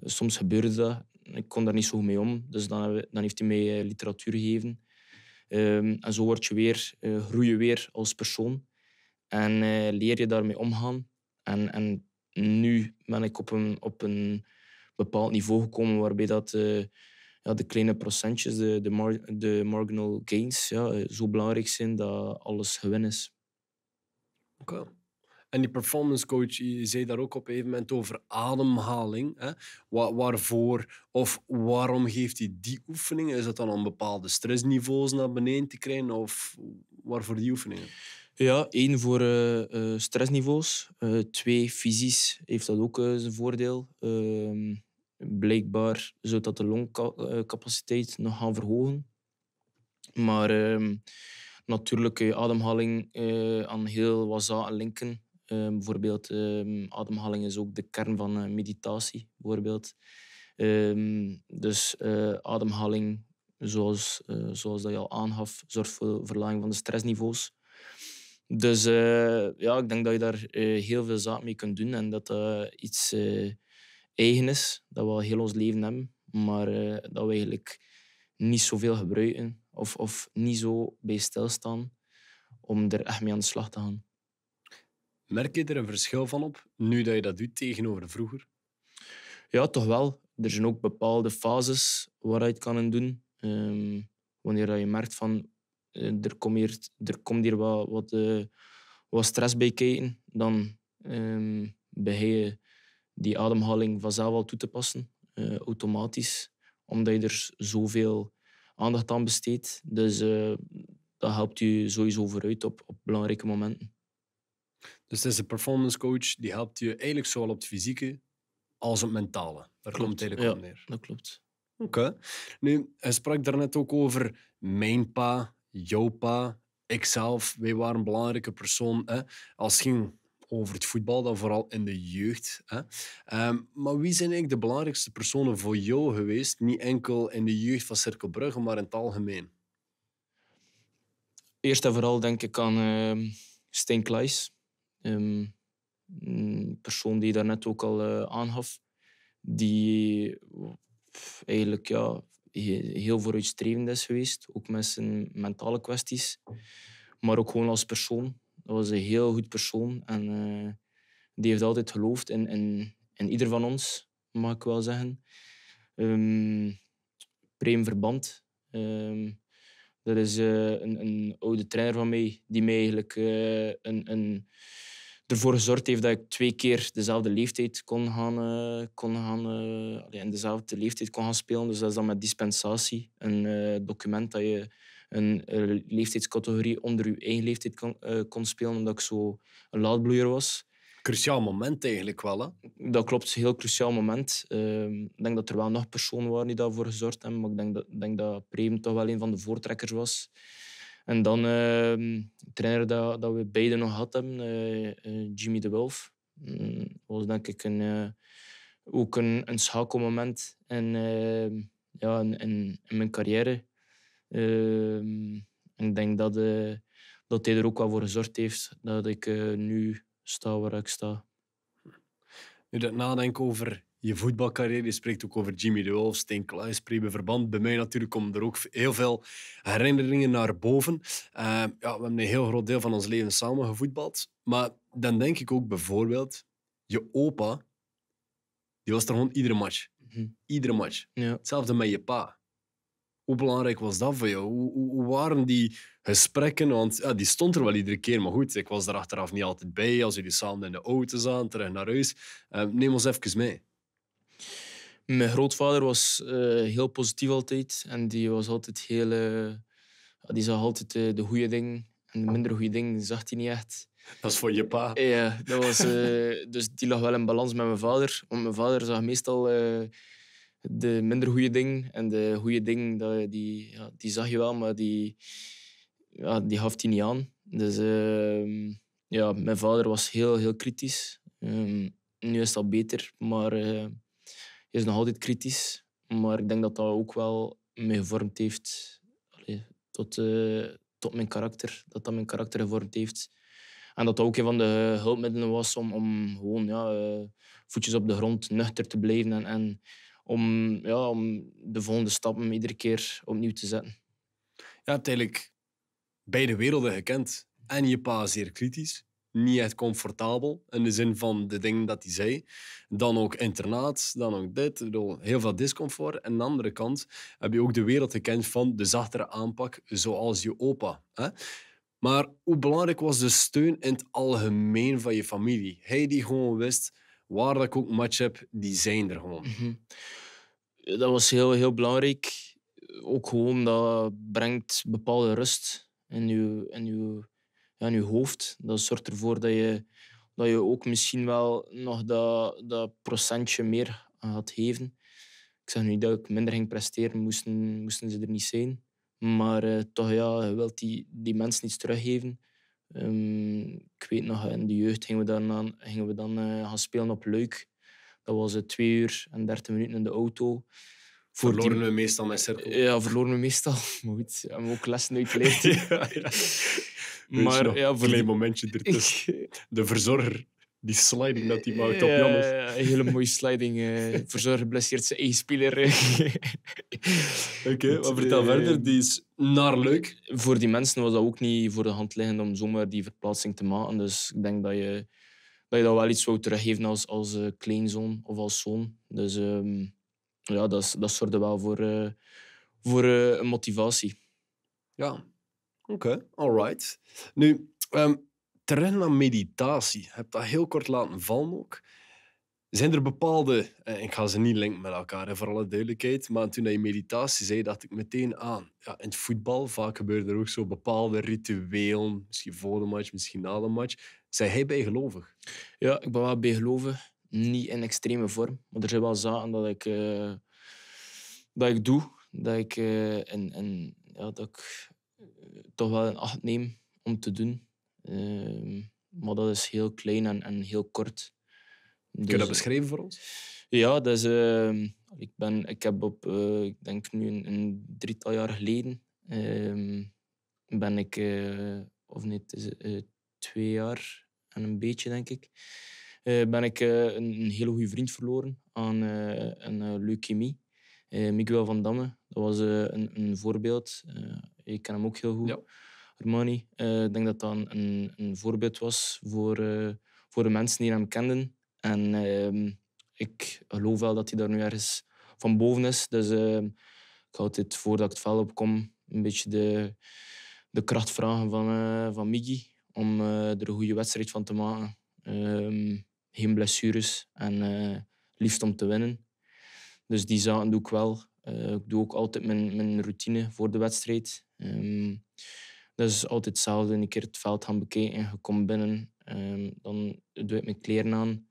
soms gebeurde dat. Ik kon daar niet zo mee om, dus dan, dan heeft hij mij literatuur gegeven. Ehm, en zo word je weer, groei je weer als persoon en leer je daarmee omgaan. En, en nu ben ik op een, op een bepaald niveau gekomen waarbij dat ja, de kleine procentjes, de, de, de marginal gains, ja, zo belangrijk zijn dat alles gewin is. Oké. En die performance coach zei daar ook op een gegeven moment over ademhaling. Hè? waarvoor of waarom geeft hij die oefeningen? Is dat dan om bepaalde stressniveaus naar beneden te krijgen? Of waarvoor die oefeningen? Ja, één voor eh, eh, stressniveaus. Eh, twee, fysisch heeft dat ook zijn voordeel. Ehm, blijkbaar zou dat de longcapaciteit nog gaan verhogen. Maar ehm, je ademhaling eh, aan heel wat zaken linken. Ehm, bijvoorbeeld, ehm, ademhaling is ook de kern van eh, meditatie, bijvoorbeeld. Ehm, dus eh, ademhaling, zoals, zoals dat je al aangaf, zorgt voor verlaging van de stressniveaus. Dus ja, ik denk dat je daar heel veel zaken mee kunt doen en dat dat iets eigen is, dat we al heel ons leven hebben, maar dat we eigenlijk niet zoveel gebruiken. Of, of niet zo bij stilstaan om er echt mee aan de slag te gaan. Merk je er een verschil van op, nu dat je dat doet tegenover vroeger? Ja, toch wel. Er zijn ook bepaalde fases waar je het kan doen. Um, wanneer je merkt van eh, er, komt hier, er komt hier wat, wat, eh, wat stress bij kijken, dan ehm, begin je die ademhaling vanzelf al toe te passen, eh, automatisch, omdat je er zoveel aandacht aan besteedt. Dus uh, dat helpt u sowieso vooruit op, op belangrijke momenten. Dus het is een performance coach die helpt je eigenlijk zowel op het fysieke als op het mentale. Daar klopt. komt eigenlijk op neer. Dat klopt. Oké. Nu, hij sprak daarnet ook over mijn pa, jouw pa, ikzelf. Wij waren een belangrijke persoon. Hè? Als ging over het voetbal, dan vooral in de jeugd. Hè. Ehm, maar wie zijn eigenlijk de belangrijkste personen voor jou geweest? Niet enkel in de jeugd van Cirkel Brugge, maar in het algemeen. Eerst en vooral denk ik aan uh, Stijn Kleis. Ehm, een persoon die je daarnet ook al uh, aangaf. Die eigenlijk ja, heel vooruitstrevend is geweest. Ook met zijn mentale kwesties. Maar ook gewoon als persoon. Dat was een heel goed persoon. En eh, die heeft altijd geloofd in, in, in ieder van ons, mag ik wel zeggen. Um, ehm, Preem Verband. dat ehm, is eh, een, een, oude trainer van mij die mij eigenlijk uh, een, een, ervoor gezorgd heeft dat ik twee keer dezelfde leeftijd kon gaan, kon gaan in dezelfde leeftijd kon gaan spelen. Dus dat is dan met dispensatie, een document dat je een eh, leeftijdscategorie onder uw eigen leeftijd kon, eh, spelen, omdat ik zo een laadbloeier was. Cruciaal moment eigenlijk wel, hè? Dat klopt, een heel cruciaal moment. Ehm, ik denk dat er wel nog personen waren die daarvoor gezorgd hebben, maar ik denk dat, denk dat Prem toch wel een van de voortrekkers was. En dan ehm, de trainer dat, dat we beiden nog hadden, eh, Jimmy de Wolf. Mm, was denk ik een ook een, een schakelmoment in, ehm, ja, in, mijn carrière. Ehm, ik denk dat, eh, dat hij er ook wel voor gezorgd heeft dat ik eh, nu sta waar ik sta. Nu dat nadenken over je voetbalcarrière. Je spreekt ook over Jimmy de Wolf, Steen Kluis, Verband. Bij mij natuurlijk komen er ook heel veel herinneringen naar boven. Ehm, ja, we hebben een heel groot deel van ons leven samen gevoetbald. Maar dan denk ik ook bijvoorbeeld, je opa, die was er gewoon iedere match. Mhm. Iedere match. Ja. Hetzelfde met je pa. Hoe belangrijk was dat voor jou? Hoe, hoe, waren die gesprekken? Want ja, die stond er wel iedere keer, maar goed, ik was daar achteraf niet altijd bij. Als jullie samen in de auto zaten, terug naar huis. Eh, neem ons even mee. Mijn grootvader was uh, heel positief altijd. En die was altijd heel... Eh, die zag altijd de goede dingen. En de minder goede dingen zag hij niet echt. Dat is voor je pa. Ja, dat was, dus die lag wel in balans met mijn vader. Want mijn vader zag meestal de minder goede dingen en de goede dingen, die, ja, die zag je wel, maar die, ja, die gaf hij niet aan. Dus ehm, ja, mijn vader was heel, heel kritisch. Ehm, nu is dat beter, maar eh, hij is nog altijd kritisch. Maar ik denk dat dat ook wel me gevormd heeft tot, eh, tot mijn karakter. Dat dat mijn karakter gevormd heeft. En dat dat ook een van de hulpmiddelen was om, om gewoon ja, eh, voetjes op de grond nuchter te blijven en, en om, ja, om de volgende stappen iedere keer opnieuw te zetten. Ja, eigenlijk beide werelden gekend. En je pa zeer kritisch, niet echt comfortabel in de zin van de dingen dat hij zei. Dan ook internaat, dan ook dit. heel veel discomfort. En aan de andere kant heb je ook de wereld gekend van de zachtere aanpak, zoals je opa. Hè? Maar hoe belangrijk was de steun in het algemeen van je familie? Hij die gewoon wist, waar ik ook match heb, die zijn er gewoon. Mhm. Dat was heel, heel belangrijk. Ook gewoon, dat brengt bepaalde rust in je, in je, ja, in je hoofd. Dat zorgt ervoor dat je, dat je ook misschien wel nog dat, dat procentje meer gaat geven. Ik zeg niet dat ik minder ging presteren, moesten, moesten ze er niet zijn. Maar eh, toch, ja, je wilt die, die mensen iets teruggeven. Ehm, ik weet nog, in de jeugd gingen we, we dan eh, gaan spelen op Leuk Dat was eh, twee uur en dertig minuten in de auto. verloren we meestal met cirkel. Ja, verloren we meestal. Maar goed, we hebben ook lessen uitgeleerd. ja, Maar, ja, voor... Klein momentje ertussen. De verzorger die sliding dat hij maakt op Jannes. Ja, een hele mooie sliding. Uh, eh, Verzorg geblesseerd zijn eigen speler. Oké, maar vertel eh, verder. Die is naar leuk. Voor die mensen was dat ook niet voor de hand liggend om zomaar die verplaatsing te maken. Dus ik denk dat je dat, je dat wel iets wou teruggeven als, als uh, kleinzoon of als zoon. Dus ehm, ja, dat, dat zorgde wel voor, voor een motivatie. Ja, oké. alright. Nu... Ehm, terug naar meditatie. heb dat heel kort laten vallen ook. Zijn er bepaalde, eh, ik ga ze niet linken met elkaar, voor alle duidelijkheid, maar toen je meditatie zei, dacht ik meteen aan. Ja, in het voetbal, vaak gebeuren er ook zo bepaalde rituelen, misschien voor de match, misschien na de match. Zijn jij bijgelovig? Ja, ik ben wel bijgelovig. Niet in extreme vorm, maar er zijn wel zaken dat ik, eh, dat ik doe, dat ik, en, eh, ja, dat ik toch wel in acht neem om te doen. Ehm, maar dat is heel klein en, en heel kort. Kun je dus, dat beschrijven voor ons? Ja, dat is, ehm, ik, ben, ik heb op, eh, ik denk nu een, een drietal jaar geleden, ehm, ben ik, eh, of niet, eh, twee jaar en een beetje denk ik, ben ik een, een, hele goede vriend verloren aan een leukemie. Miguel van Damme, dat was een, een voorbeeld. ik ken hem ook heel goed. Ja. Eh, ik denk dat dat een, een voorbeeld was voor, eh, voor de mensen die hem kenden. En ehm, ik geloof wel dat hij daar nu ergens van boven is. Dus ehm, ik houd dit voordat ik het veld opkom een beetje de, de kracht vragen van, eh, van Miggy. Om er een goede wedstrijd van te maken. Ehm, geen blessures en liefst om te winnen. Dus die zaken doe ik wel. ik doe ook altijd mijn, mijn routine voor de wedstrijd. Dat is altijd hetzelfde. Een keer het veld gaan bekijken, je komt binnen, ehm, dan doe ik mijn kleren aan.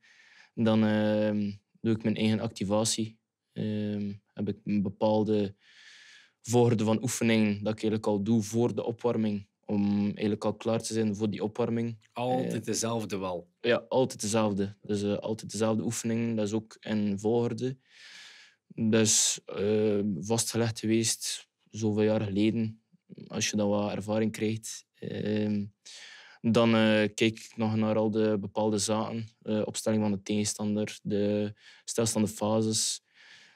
Dan ehm, doe ik mijn eigen activatie. Ehm, heb ik een bepaalde volgorde van oefeningen dat ik eigenlijk al doe voor de opwarming. Om eigenlijk al klaar te zijn voor die opwarming. Altijd eh, dezelfde wel? Ja, altijd dezelfde. Dus eh, altijd dezelfde oefeningen. Dat is ook in volgorde. Dat is eh, vastgelegd geweest zoveel jaar geleden als je dan wat ervaring krijgt, ehm, dan eh, kijk ik nog naar al de bepaalde zaken. Eh, opstelling van de tegenstander, de stilstaande fases.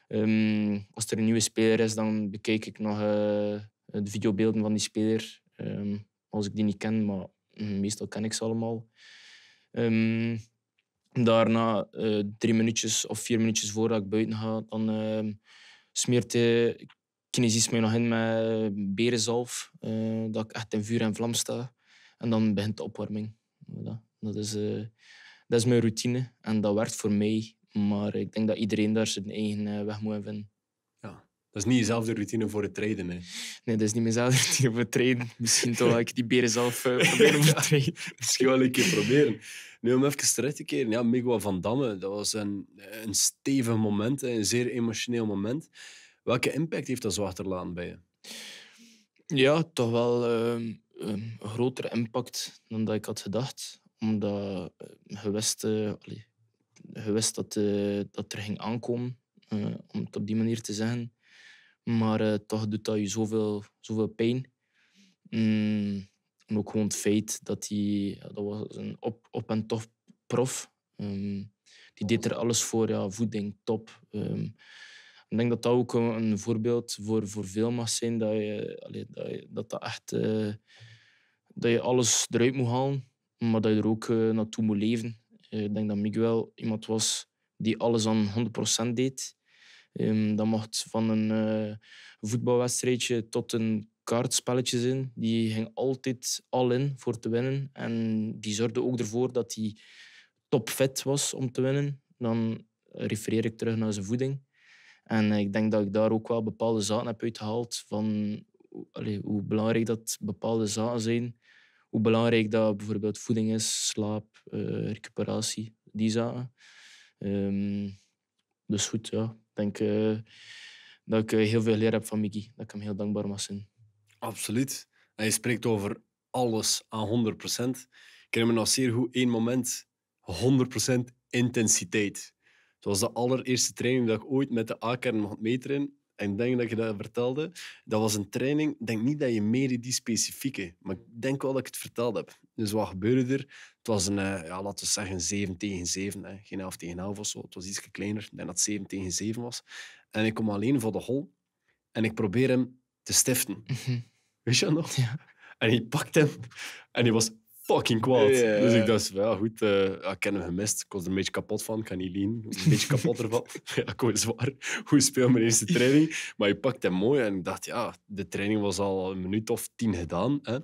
Ehm, als er een nieuwe speler is, dan bekijk ik nog eh, de videobeelden van die speler. Ehm, als ik die niet ken, maar hm, meestal ken ik ze allemaal. daarna, drie minuutjes of vier minuutjes voordat ik buiten ga, dan uh, smeert kinesis mij nog in met eh, berenzalf, uh, dat ik echt in vuur en vlam sta. En dan begint de opwarming. Dat, is, eh, dat is mijn routine en dat werkt voor mij. Maar ik denk dat iedereen daar zijn eigen weg moet vinden. Ja, dat is niet jezelfde routine voor het trainen, Hè? Nee, dat is niet mijnzelfde routine voor het traden. Misschien toch ik die beren zelf uh, proberen voor te trainen. Misschien wel een keer proberen. Nu om even terug te keren. Ja, Miguel van Damme, dat was een, een stevig moment, een zeer emotioneel moment. Welke impact heeft dat zwarte laan bij je? Ja, toch wel ehm, een grotere impact dan dat ik had gedacht. Omdat eh, je wist, eh, je wist dat, uh, dat er ging aankomen, om het op die manier te zeggen. Maar toch doet dat je zoveel, zoveel pijn. Mm, en ook gewoon het feit dat hij... Dat was een op, op en top prof. Ehm, die deed er alles voor. Ja, voeding, top. Um, ik denk dat dat ook een, voorbeeld voor, voor veel mag zijn. Dat, je, dat, dat, dat echt... Eh, dat je alles eruit moet halen, maar dat je er ook eh, naartoe moet leven. Eh, ik denk dat Miguel iemand was die alles aan 100% deed. Um, dat mocht van een voetbalwedstrijdje tot een kaartspelletje in. Die ging altijd al in voor te winnen. En die zorgde ook ervoor dat hij topfit was om te winnen. Dan refereer ik terug naar zijn voeding. En eh, ik denk dat ik daar ook wel bepaalde zaken heb uitgehaald van hoe belangrijk dat bepaalde zaken zijn. Hoe belangrijk dat bijvoorbeeld voeding is, slaap, eh, recuperatie, die zaken. Ehm, dus goed, ja. Ik denk eh, dat ik heel veel leer heb van Miki, Dat ik hem heel dankbaar mag zijn. Absoluut. Je spreekt over alles aan 100%. Ik herinner me nog zeer goed één moment. 100% intensiteit. Het was de allereerste training dat ik ooit met de A-kern mocht meetrainen. En ik denk dat je dat vertelde. Dat was een training. Ik denk niet dat je meer die specifieke, maar ik denk wel dat ik het verteld heb. Dus wat gebeurde er? Het was een, eh, ja, laten we zeggen, 7 tegen 7. Hè. Geen 11 tegen 11 of zo. Het was iets kleiner. Ik denk dat het 7 tegen 7 was. En ik kom alleen voor de hol. En ik probeer hem te stiften. Mhm. Weet je dat nog? Ja. En hij pakt hem. En hij was fucking kwaad. Dus ik dacht, eh, ja, goed, ik heb hem gemist. Ik was er een beetje kapot van, ik kan niet lean. Een beetje kapot ervan. ja, ik was zwaar. Goed speel mijn eerste training? Maar je pakt hem mooi en ik dacht, ja, de training was al een minuut of tien gedaan. Hè.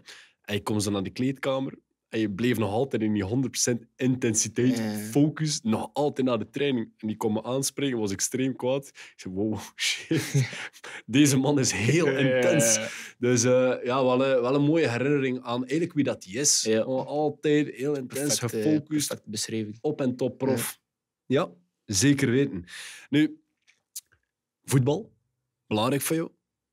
En ik kom zo naar de kleedkamer, en je bleef nog altijd in die 100% intensiteit, focus, nog altijd na de training. En die kon me aanspreken, was extreem kwaad. Ik zei, wow, shit. Deze man is heel intens. Dus eh, ja, wel een, wel een, mooie herinnering aan eigenlijk wie dat is. Oh, altijd heel intens, eh, gefocust. beschreven. Op en top prof. ja, zeker weten. Nu, voetbal, belangrijk voor jou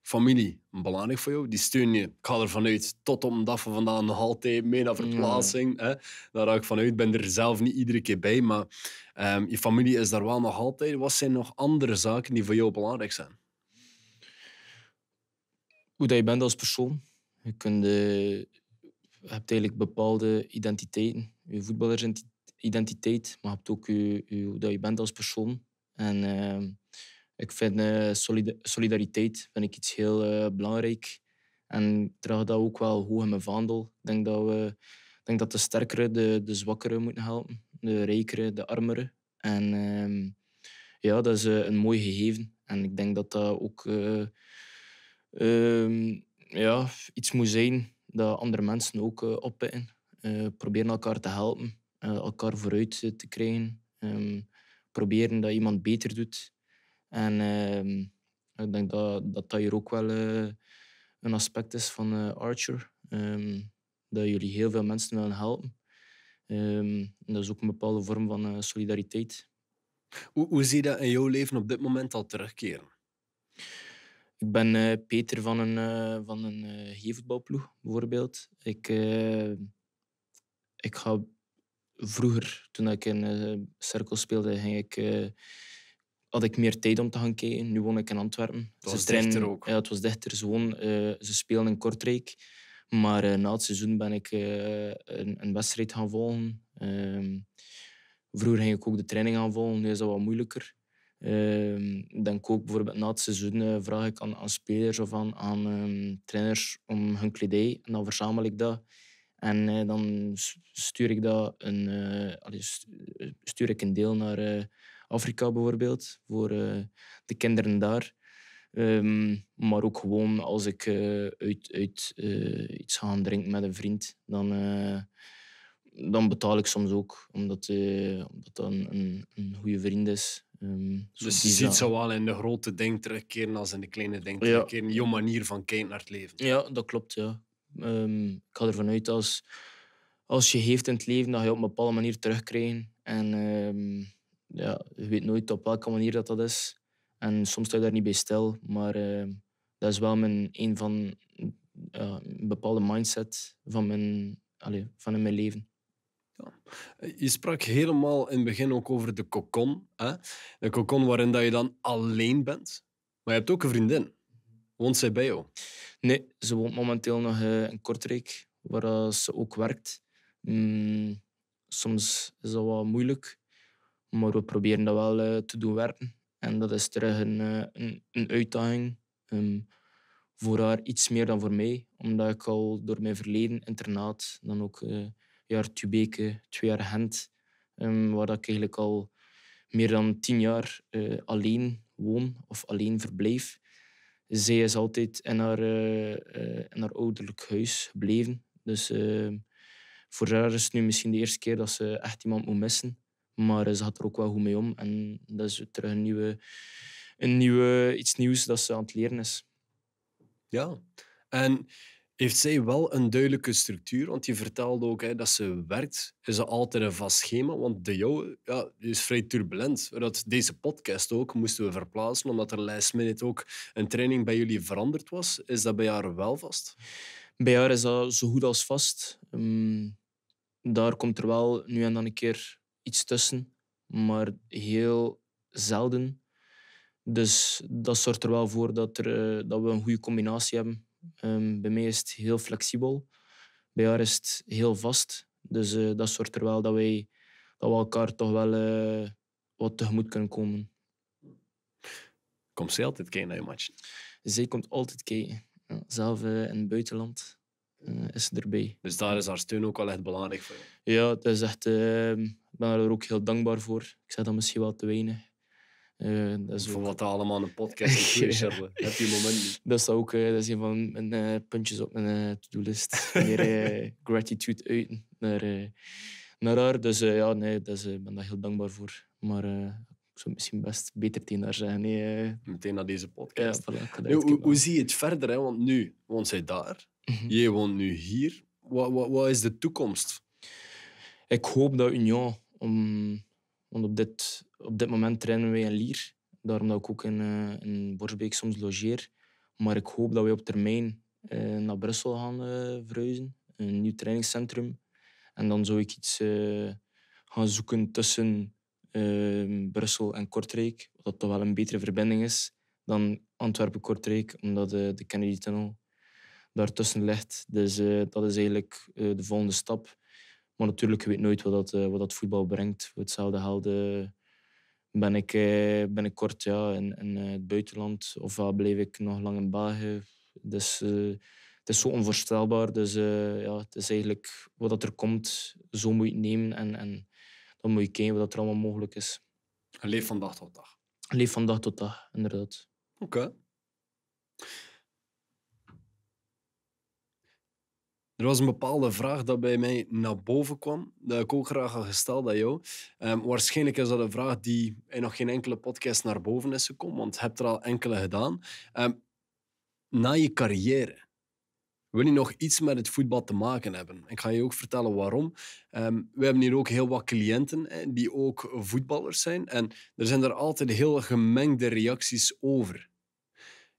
familie belangrijk voor jou. Die steun je. Ik ga ervan uit, tot op de dag van vandaag nog altijd mee naar verplaatsing. Hè? Daar ga ik vanuit. ben er zelf niet iedere keer bij, maar ehm, je familie is daar wel nog altijd. Wat zijn nog andere zaken die voor jou belangrijk zijn? Hoe dat je bent als persoon. Je, kunt, eh, hebt eigenlijk bepaalde identiteiten. Je voetballersidentiteit, maar je hebt ook je, hoe dat je bent als persoon. En... Ehm, ik vind eh, solidariteit vind ik iets heel uh, belangrijk. En ik draag dat ook wel hoog in mijn vaandel. Ik denk dat, we, denk dat de sterkere de, de zwakkere moeten helpen. De rijkere, de armere. En ehm, ja, dat is eh, een mooi gegeven. En ik denk dat dat ook ehm, ja, iets moet zijn dat andere mensen ook oppikken. proberen elkaar te helpen. elkaar vooruit te krijgen. Ehm, proberen dat iemand beter doet. En ehm, ik denk dat, dat dat hier ook wel eh, een aspect is van eh, Archer. Ehm, dat jullie heel veel mensen willen helpen. Ehm, dat is ook een bepaalde vorm van eh, solidariteit. Hoe, hoe zie je dat in jouw leven op dit moment al terugkeren? Ik ben Peter van een, uh, van een uh, bijvoorbeeld. Ik, uh, ik ga vroeger, toen ik in cirkel speelde, ging ik had ik meer tijd om te gaan kijken. Nu woon ik in Antwerpen. Het was ze trainen, dichter ook. Ja, het was dichter. Ze, woon, uh, eh, ze spelen in Kortrijk. Maar eh, na het seizoen ben ik eh, een, een, wedstrijd gaan volgen. Ehm, vroeger ging ik ook de training gaan volgen. Nu is dat wat moeilijker. Ehm, denk ook bijvoorbeeld na het seizoen vraag ik aan, aan, spelers of aan, aan ehm, trainers om hun kledij. En dan verzamel ik dat. En dan stuur ik, dat een, stuur ik een deel naar Afrika bijvoorbeeld, voor eh, de kinderen daar. Ehm, maar ook gewoon als ik eh, uit, uit eh, iets ga drinken met een vriend, dan, dan betaal ik soms ook, omdat, omdat dat een, een, goede vriend is. Ehm, dus je ziet zo in de grote denk terugkeren als in de kleine denk terugkeren. Ja. Jouw manier van kijken naar het leven. Ja, dat klopt. Ja. Ehm, ik ga ervan uit als, als je heeft in het leven, dat je op een bepaalde manier terugkrijgt. En ja, je weet nooit op welke manier dat, dat is. En soms sta je daar niet bij stil, maar eh, dat is wel mijn, een van eh, een bepaalde mindset van mijn, allez, van mijn leven. Ja. Je sprak helemaal in het begin ook over de cocon. Hè? De cocon waarin dat je dan alleen bent. Maar je hebt ook een vriendin. Woont zij bij jou? Nee, ze woont momenteel nog eh, in Kortrijk, waar ze ook werkt. Mm, soms is dat wel moeilijk. Maar we proberen dat wel eh, te doen werken. En dat is terug een, eh, een, een uitdaging. Ehm, voor haar iets meer dan voor mij, omdat ik al door mijn verleden internaat, dan ook eh, jaar Tubeke, twee jaar Gent, um, waar ik eigenlijk al meer dan tien jaar alleen woon of alleen verblijf. Zij is altijd in haar, uh, in haar ouderlijk huis gebleven. Dus ehm, voor haar is het nu misschien de eerste keer dat ze echt iemand moet missen. Maar ze had er ook wel goed mee om. En dat is terug een nieuwe, een nieuwe, iets nieuws dat ze aan het leren is. Ja. En heeft zij wel een duidelijke structuur? Want je vertelde ook hè, dat ze werkt. Is ze altijd een vast schema? Want de ja, is vrij turbulent. Dat deze podcast ook moesten we verplaatsen, omdat er last minute ook een training bij jullie veranderd was. Is dat bij haar wel vast? Bij haar is dat zo goed als vast. Ehm, daar komt er wel nu en dan een keer iets tussen, maar heel zelden. Dus dat zorgt er wel voor dat, er, eh, dat we een goede combinatie hebben. Ehm, bij mij is het heel flexibel. Bij haar is het heel vast. Dus eh, dat zorgt er wel dat, wij, dat we elkaar toch wel eh, wat tegemoet kunnen komen. Komt zij altijd kijken naar je match? Zij komt altijd kijken. Ja, zelf in het buitenland is ze erbij. Dus daar is haar steun ook wel echt belangrijk voor je? Ja, het is echt... Ehm, ik ben er ook heel dankbaar voor. Ik zeg dat misschien wel te weinig. Uh, dat is Voor ook... wat allemaal een podcast is, ja. Heb je moment Dat is, ook, eh, dat is een van mijn eh, puntjes op mijn to-do-list. Meer gratitude uiten naar, naar haar. Dus ja, nee, dus, ik ben daar heel dankbaar voor. Maar ik zou misschien best beter tegen haar zeggen. Nee, Meteen naar deze podcast. Ja, hoe, hoe, zie je het verder? Hè? Want nu woont zij daar. Mhm. Jij woont nu hier. Wat, wat, wat is de toekomst? Ik hoop dat Union om, want op dit, op dit moment trainen wij in Lier. Daarom dat ik ook in, uh, in Borsbeek soms logeer. Maar ik hoop dat wij op termijn eh, naar Brussel gaan eh, verhuizen. Een nieuw trainingscentrum. En dan zou ik iets gaan zoeken tussen ehm, Brussel en Kortrijk. Wat toch wel een betere verbinding is dan Antwerpen-Kortrijk. Omdat de Kennedy-tunnel daartussen ligt. Dus dat is eigenlijk de volgende stap. Maar natuurlijk, je weet nooit wat dat, eh, wat dat voetbal brengt. Voor hetzelfde helden eh, ben, ik, eh, ben ik kort ja, in, in het buitenland. Of bleef ik nog lang in België. Dus het is zo onvoorstelbaar. Dus ja, het is eigenlijk wat dat er komt, zo moet je het nemen. En, en dan moet je kijken wat er allemaal mogelijk is. Leef van dag tot dag. Leef van dag tot dag, inderdaad. Oké. Er was een bepaalde vraag dat bij mij naar boven kwam, dat ik ook graag had gesteld aan jou. Ehm, waarschijnlijk is dat een vraag die in nog geen enkele podcast naar boven is gekomen, want je hebt er al enkele gedaan. Ehm, na je carrière, wil je nog iets met het voetbal te maken hebben? Ik ga je ook vertellen waarom. Ehm, we hebben hier ook heel wat cliënten hè, die ook voetballers zijn. En er zijn er altijd heel gemengde reacties over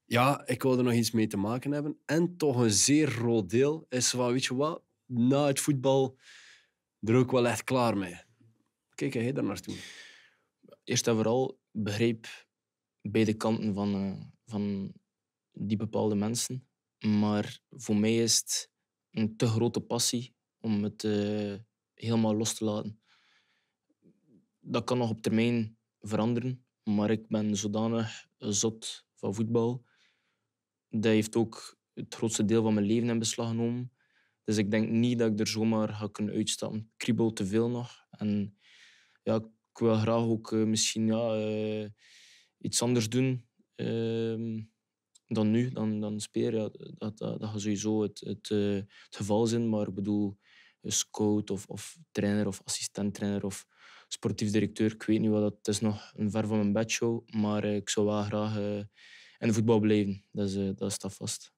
ja, ik wil er nog iets mee te maken hebben. En toch een zeer groot deel is van, weet je wat, na het voetbal er ook wel echt klaar mee. Kijk jij daar naartoe? Eerst en vooral begreep beide kanten van, eh, van die bepaalde mensen. Maar voor mij is het een te grote passie om het eh, helemaal los te laten. Dat kan nog op termijn veranderen, maar ik ben zodanig eh, zot van voetbal dat heeft ook het grootste deel van mijn leven in beslag genomen. Dus ik denk niet dat ik er zomaar ga kunnen uitstappen. Ik kriebel te veel nog. En ja, ik wil graag ook eh, misschien ja, eh, iets anders doen ehm, dan nu, dan, dan spelen. dat, dat, dat gaat sowieso het, het, eh, het, geval zijn. Maar ik bedoel, scout of, of trainer of assistent-trainer of sportief directeur, ik weet niet wat dat is. nog een ver van mijn bedshow. Maar ik zou wel graag en voetbal blijven. Dat is, eh, dat staat vast.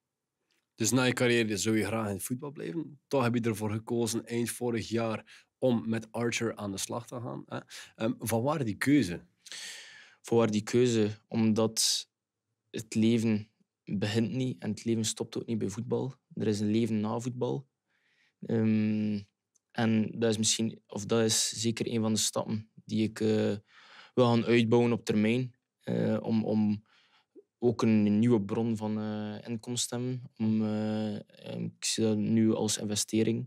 Dus na je carrière zou je graag in het voetbal blijven. Toch heb je ervoor gekozen eind vorig jaar om met Archer aan de slag te gaan. Hè? Um, van waar die keuze? Van waar die keuze? Omdat het leven begint niet en het leven stopt ook niet bij voetbal. Er is een leven na voetbal. Ehm, en dat is misschien, of dat is zeker een van de stappen die ik eh, wil gaan uitbouwen op termijn. Eh, om, om ook een nieuwe bron van eh, inkomsten. Om, eh, eh, ik zie dat nu als investering.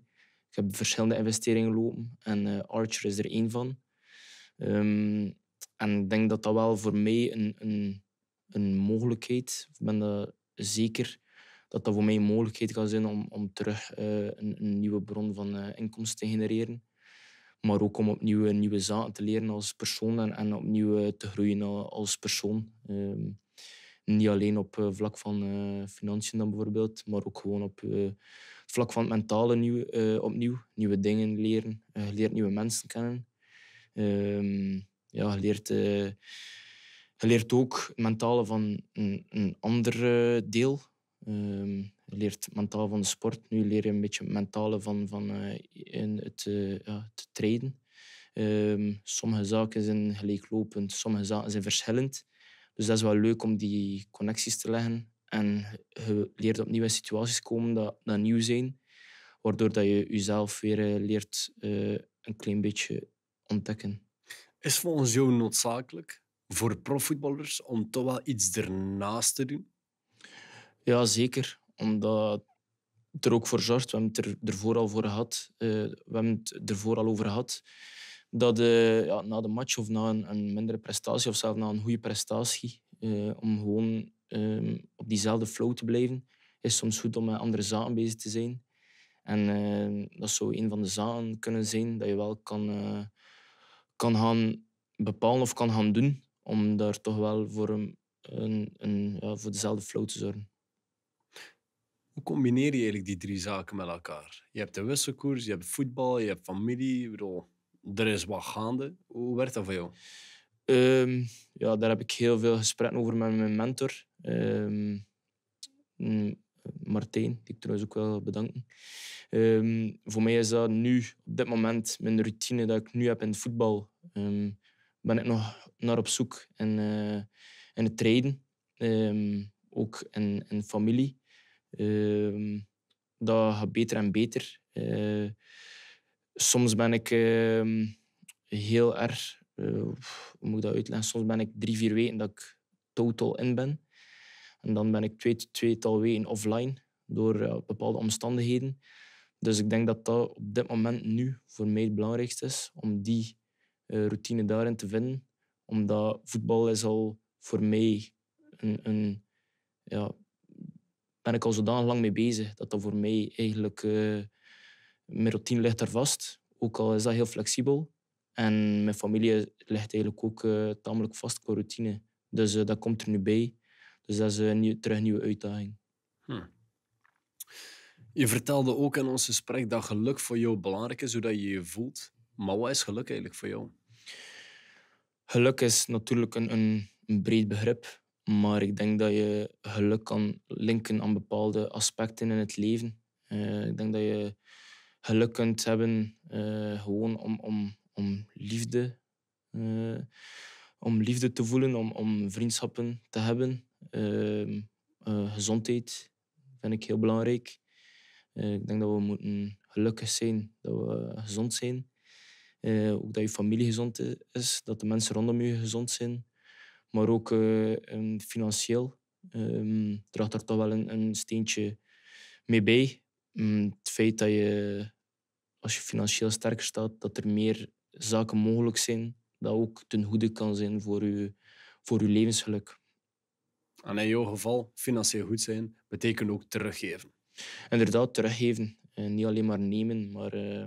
Ik heb verschillende investeringen lopen en Archer is er één van. Ehm, en ik denk dat dat wel voor mij een, een, een mogelijkheid, ik ben er zeker, dat dat voor mij een mogelijkheid kan zijn om, om terug een, een, nieuwe bron van inkomsten te genereren. Maar ook om opnieuw nieuwe zaken te leren als persoon en, en opnieuw te groeien als persoon. Ehm, niet alleen op eh, vlak van eh, financiën dan bijvoorbeeld, maar ook gewoon op eh, vlak van het mentale nieuw, opnieuw. Nieuwe dingen leren. je leert nieuwe mensen kennen. Ehm, ja, je leert... leert ook het mentale van een, een ander deel. Um, je leert het van de sport. Nu leer je een beetje het mentale van, van in het, uh, treden. Ehm, sommige zaken zijn gelijklopend, sommige zaken zijn verschillend. Dus dat is wel leuk om die connecties te leggen. En je leert opnieuw in situaties komen dat, dat nieuw zijn, waardoor dat je jezelf weer eh, leert eh, een klein beetje ontdekken. Is volgens jou noodzakelijk voor profvoetballers om toch wel iets ernaast te doen? Ja, zeker. Omdat het er ook voor zorgt. We hebben het er, ervoor al voor gehad. Uh, we hebben het ervoor al over gehad dat eh, ja, na de match of na een, een, mindere prestatie of zelfs na een goede prestatie, eh, om gewoon ehm, op diezelfde flow te blijven, is soms goed om met andere zaken bezig te zijn. En uh, dat zou een van de zaken kunnen zijn dat je wel kan, eh, kan gaan bepalen of kan gaan doen om daar toch wel voor, een, een, een ja, voor dezelfde flow te zorgen. Hoe combineer je eigenlijk die drie zaken met elkaar? Je hebt de wisselkoers, je hebt voetbal, je hebt familie. Ik bedoel, er is wat gaande. Hoe werd dat voor jou? Ehm, ja, daar heb ik heel veel gesprekken over met mijn mentor. Ehm, mm, Martijn, die ik trouwens ook wil bedanken. Ehm, voor mij is dat nu, op dit moment, mijn routine dat ik nu heb in het voetbal. ben ik nog naar op zoek in, eh, het trainen. ook in, familie. dat gaat beter en beter. Eh, soms ben ik ehm, heel erg, eh, hoe moet ik dat uitleggen? Soms ben ik drie, vier weken dat ik total in ben. En dan ben ik twee, tweetal weken offline door bepaalde omstandigheden. Dus ik denk dat dat op dit moment nu voor mij het belangrijkste is, om die eh, routine daarin te vinden. Omdat voetbal is al voor mij een, een ja, ben ik al zodanig lang mee bezig dat dat voor mij eigenlijk eh, mijn routine ligt er vast, ook al is dat heel flexibel. En mijn familie ligt eigenlijk ook eh, tamelijk vast qua routine. Dus eh, dat komt er nu bij. Dus dat is een eh, terug een nieuwe uitdaging. Hm. Je vertelde ook in ons gesprek dat geluk voor jou belangrijk is, zodat je je voelt. Maar wat is geluk eigenlijk voor jou? Geluk is natuurlijk een, een, een breed begrip. Maar ik denk dat je geluk kan linken aan bepaalde aspecten in het leven. ik denk dat je geluk kunt hebben eh, gewoon om, om, om liefde. Eh, om liefde te voelen, om, om vriendschappen te hebben. Ehm, eh, gezondheid vind ik heel belangrijk. ik denk dat we moeten gelukkig zijn, dat we gezond zijn. ook dat je familie gezond is, dat de mensen rondom je gezond zijn. Maar ook financieel um, draagt er toch wel een, een steentje mee bij. Mm, het feit dat je als je financieel sterk staat, dat er meer zaken mogelijk zijn dat ook ten goede kan zijn voor je, voor je levensgeluk. En in jouw geval, financieel goed zijn, betekent ook teruggeven. Inderdaad, teruggeven. En eh, niet alleen maar nemen, maar eh,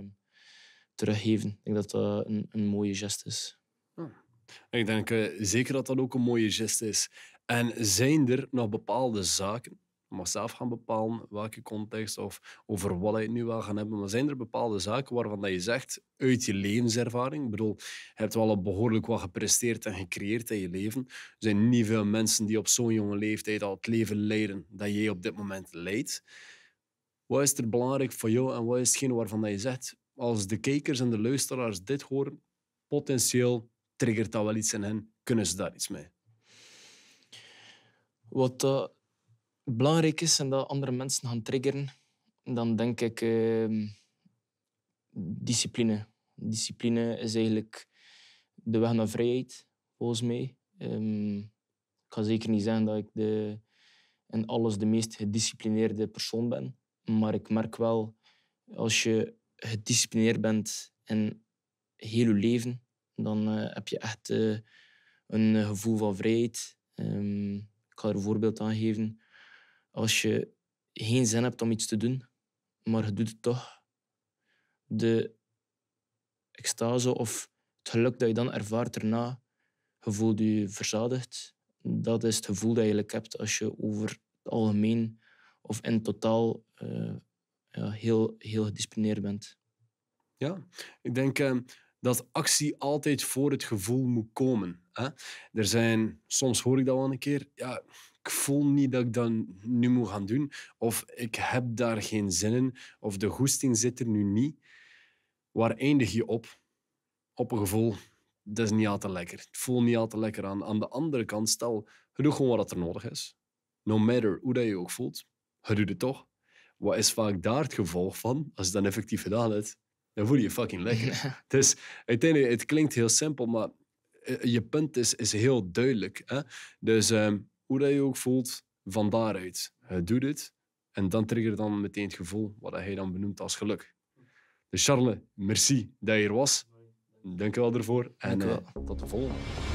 teruggeven. Ik denk dat dat een, een mooie gest is. Ik denk eh, zeker dat dat ook een mooie gest is. En zijn er nog bepaalde zaken maar zelf gaan bepalen welke context of over wat je het nu wel gaan hebben. Maar zijn er bepaalde zaken waarvan dat je zegt, uit je levenservaring, ik bedoel, je hebt wel behoorlijk wat gepresteerd en gecreëerd in je leven. Er zijn niet veel mensen die op zo'n jonge leeftijd al het leven leiden dat jij op dit moment leidt. Wat is er belangrijk voor jou en wat is hetgeen waarvan dat je zegt, als de kijkers en de luisteraars dit horen, potentieel triggert dat wel iets in hen, kunnen ze daar iets mee? Wat eh, belangrijk is en dat andere mensen gaan triggeren, dan denk ik ehm, discipline. Discipline is eigenlijk de weg naar vrijheid, volgens mij. Um, ik ga zeker niet zeggen dat ik de, in alles de meest gedisciplineerde persoon ben. Maar ik merk wel, als je gedisciplineerd bent in heel je leven, dan eh, heb je echt eh, een gevoel van vrijheid. Ehm, ik ga er een voorbeeld aan geven. Als je geen zin hebt om iets te doen, maar je doet het toch, de extase of het geluk dat je dan ervaart erna, je voelt je verzadigd. Dat is het gevoel dat je hebt als je over het algemeen of in totaal eh, heel, heel gedisciplineerd bent. Ja, ik denk eh, dat actie altijd voor het gevoel moet komen. Hè? Er zijn, soms hoor ik dat wel een keer, ja, voel niet dat ik dat nu moet gaan doen. Of ik heb daar geen zin in. Of de goesting zit er nu niet. Waar eindig je op? Op een gevoel, dat is niet altijd lekker. Het voelt niet altijd lekker aan. Aan de andere kant, stel, je doet gewoon wat er nodig is. No matter hoe dat je ook voelt, je het toch. Wat is vaak daar het gevolg van, als je dan effectief gedaan hebt? Dan voel je je fucking lekker. Ja. Dus, uiteindelijk, het klinkt heel simpel, maar eh, je punt is, is heel duidelijk. Hè? Dus ehm, hoe dat je ook voelt, van daaruit. Hij doet het en dan je dan meteen het gevoel wat hij dan benoemt als geluk. Dus Charles, merci dat je er was. Dank je wel ervoor en eh, tot de volgende.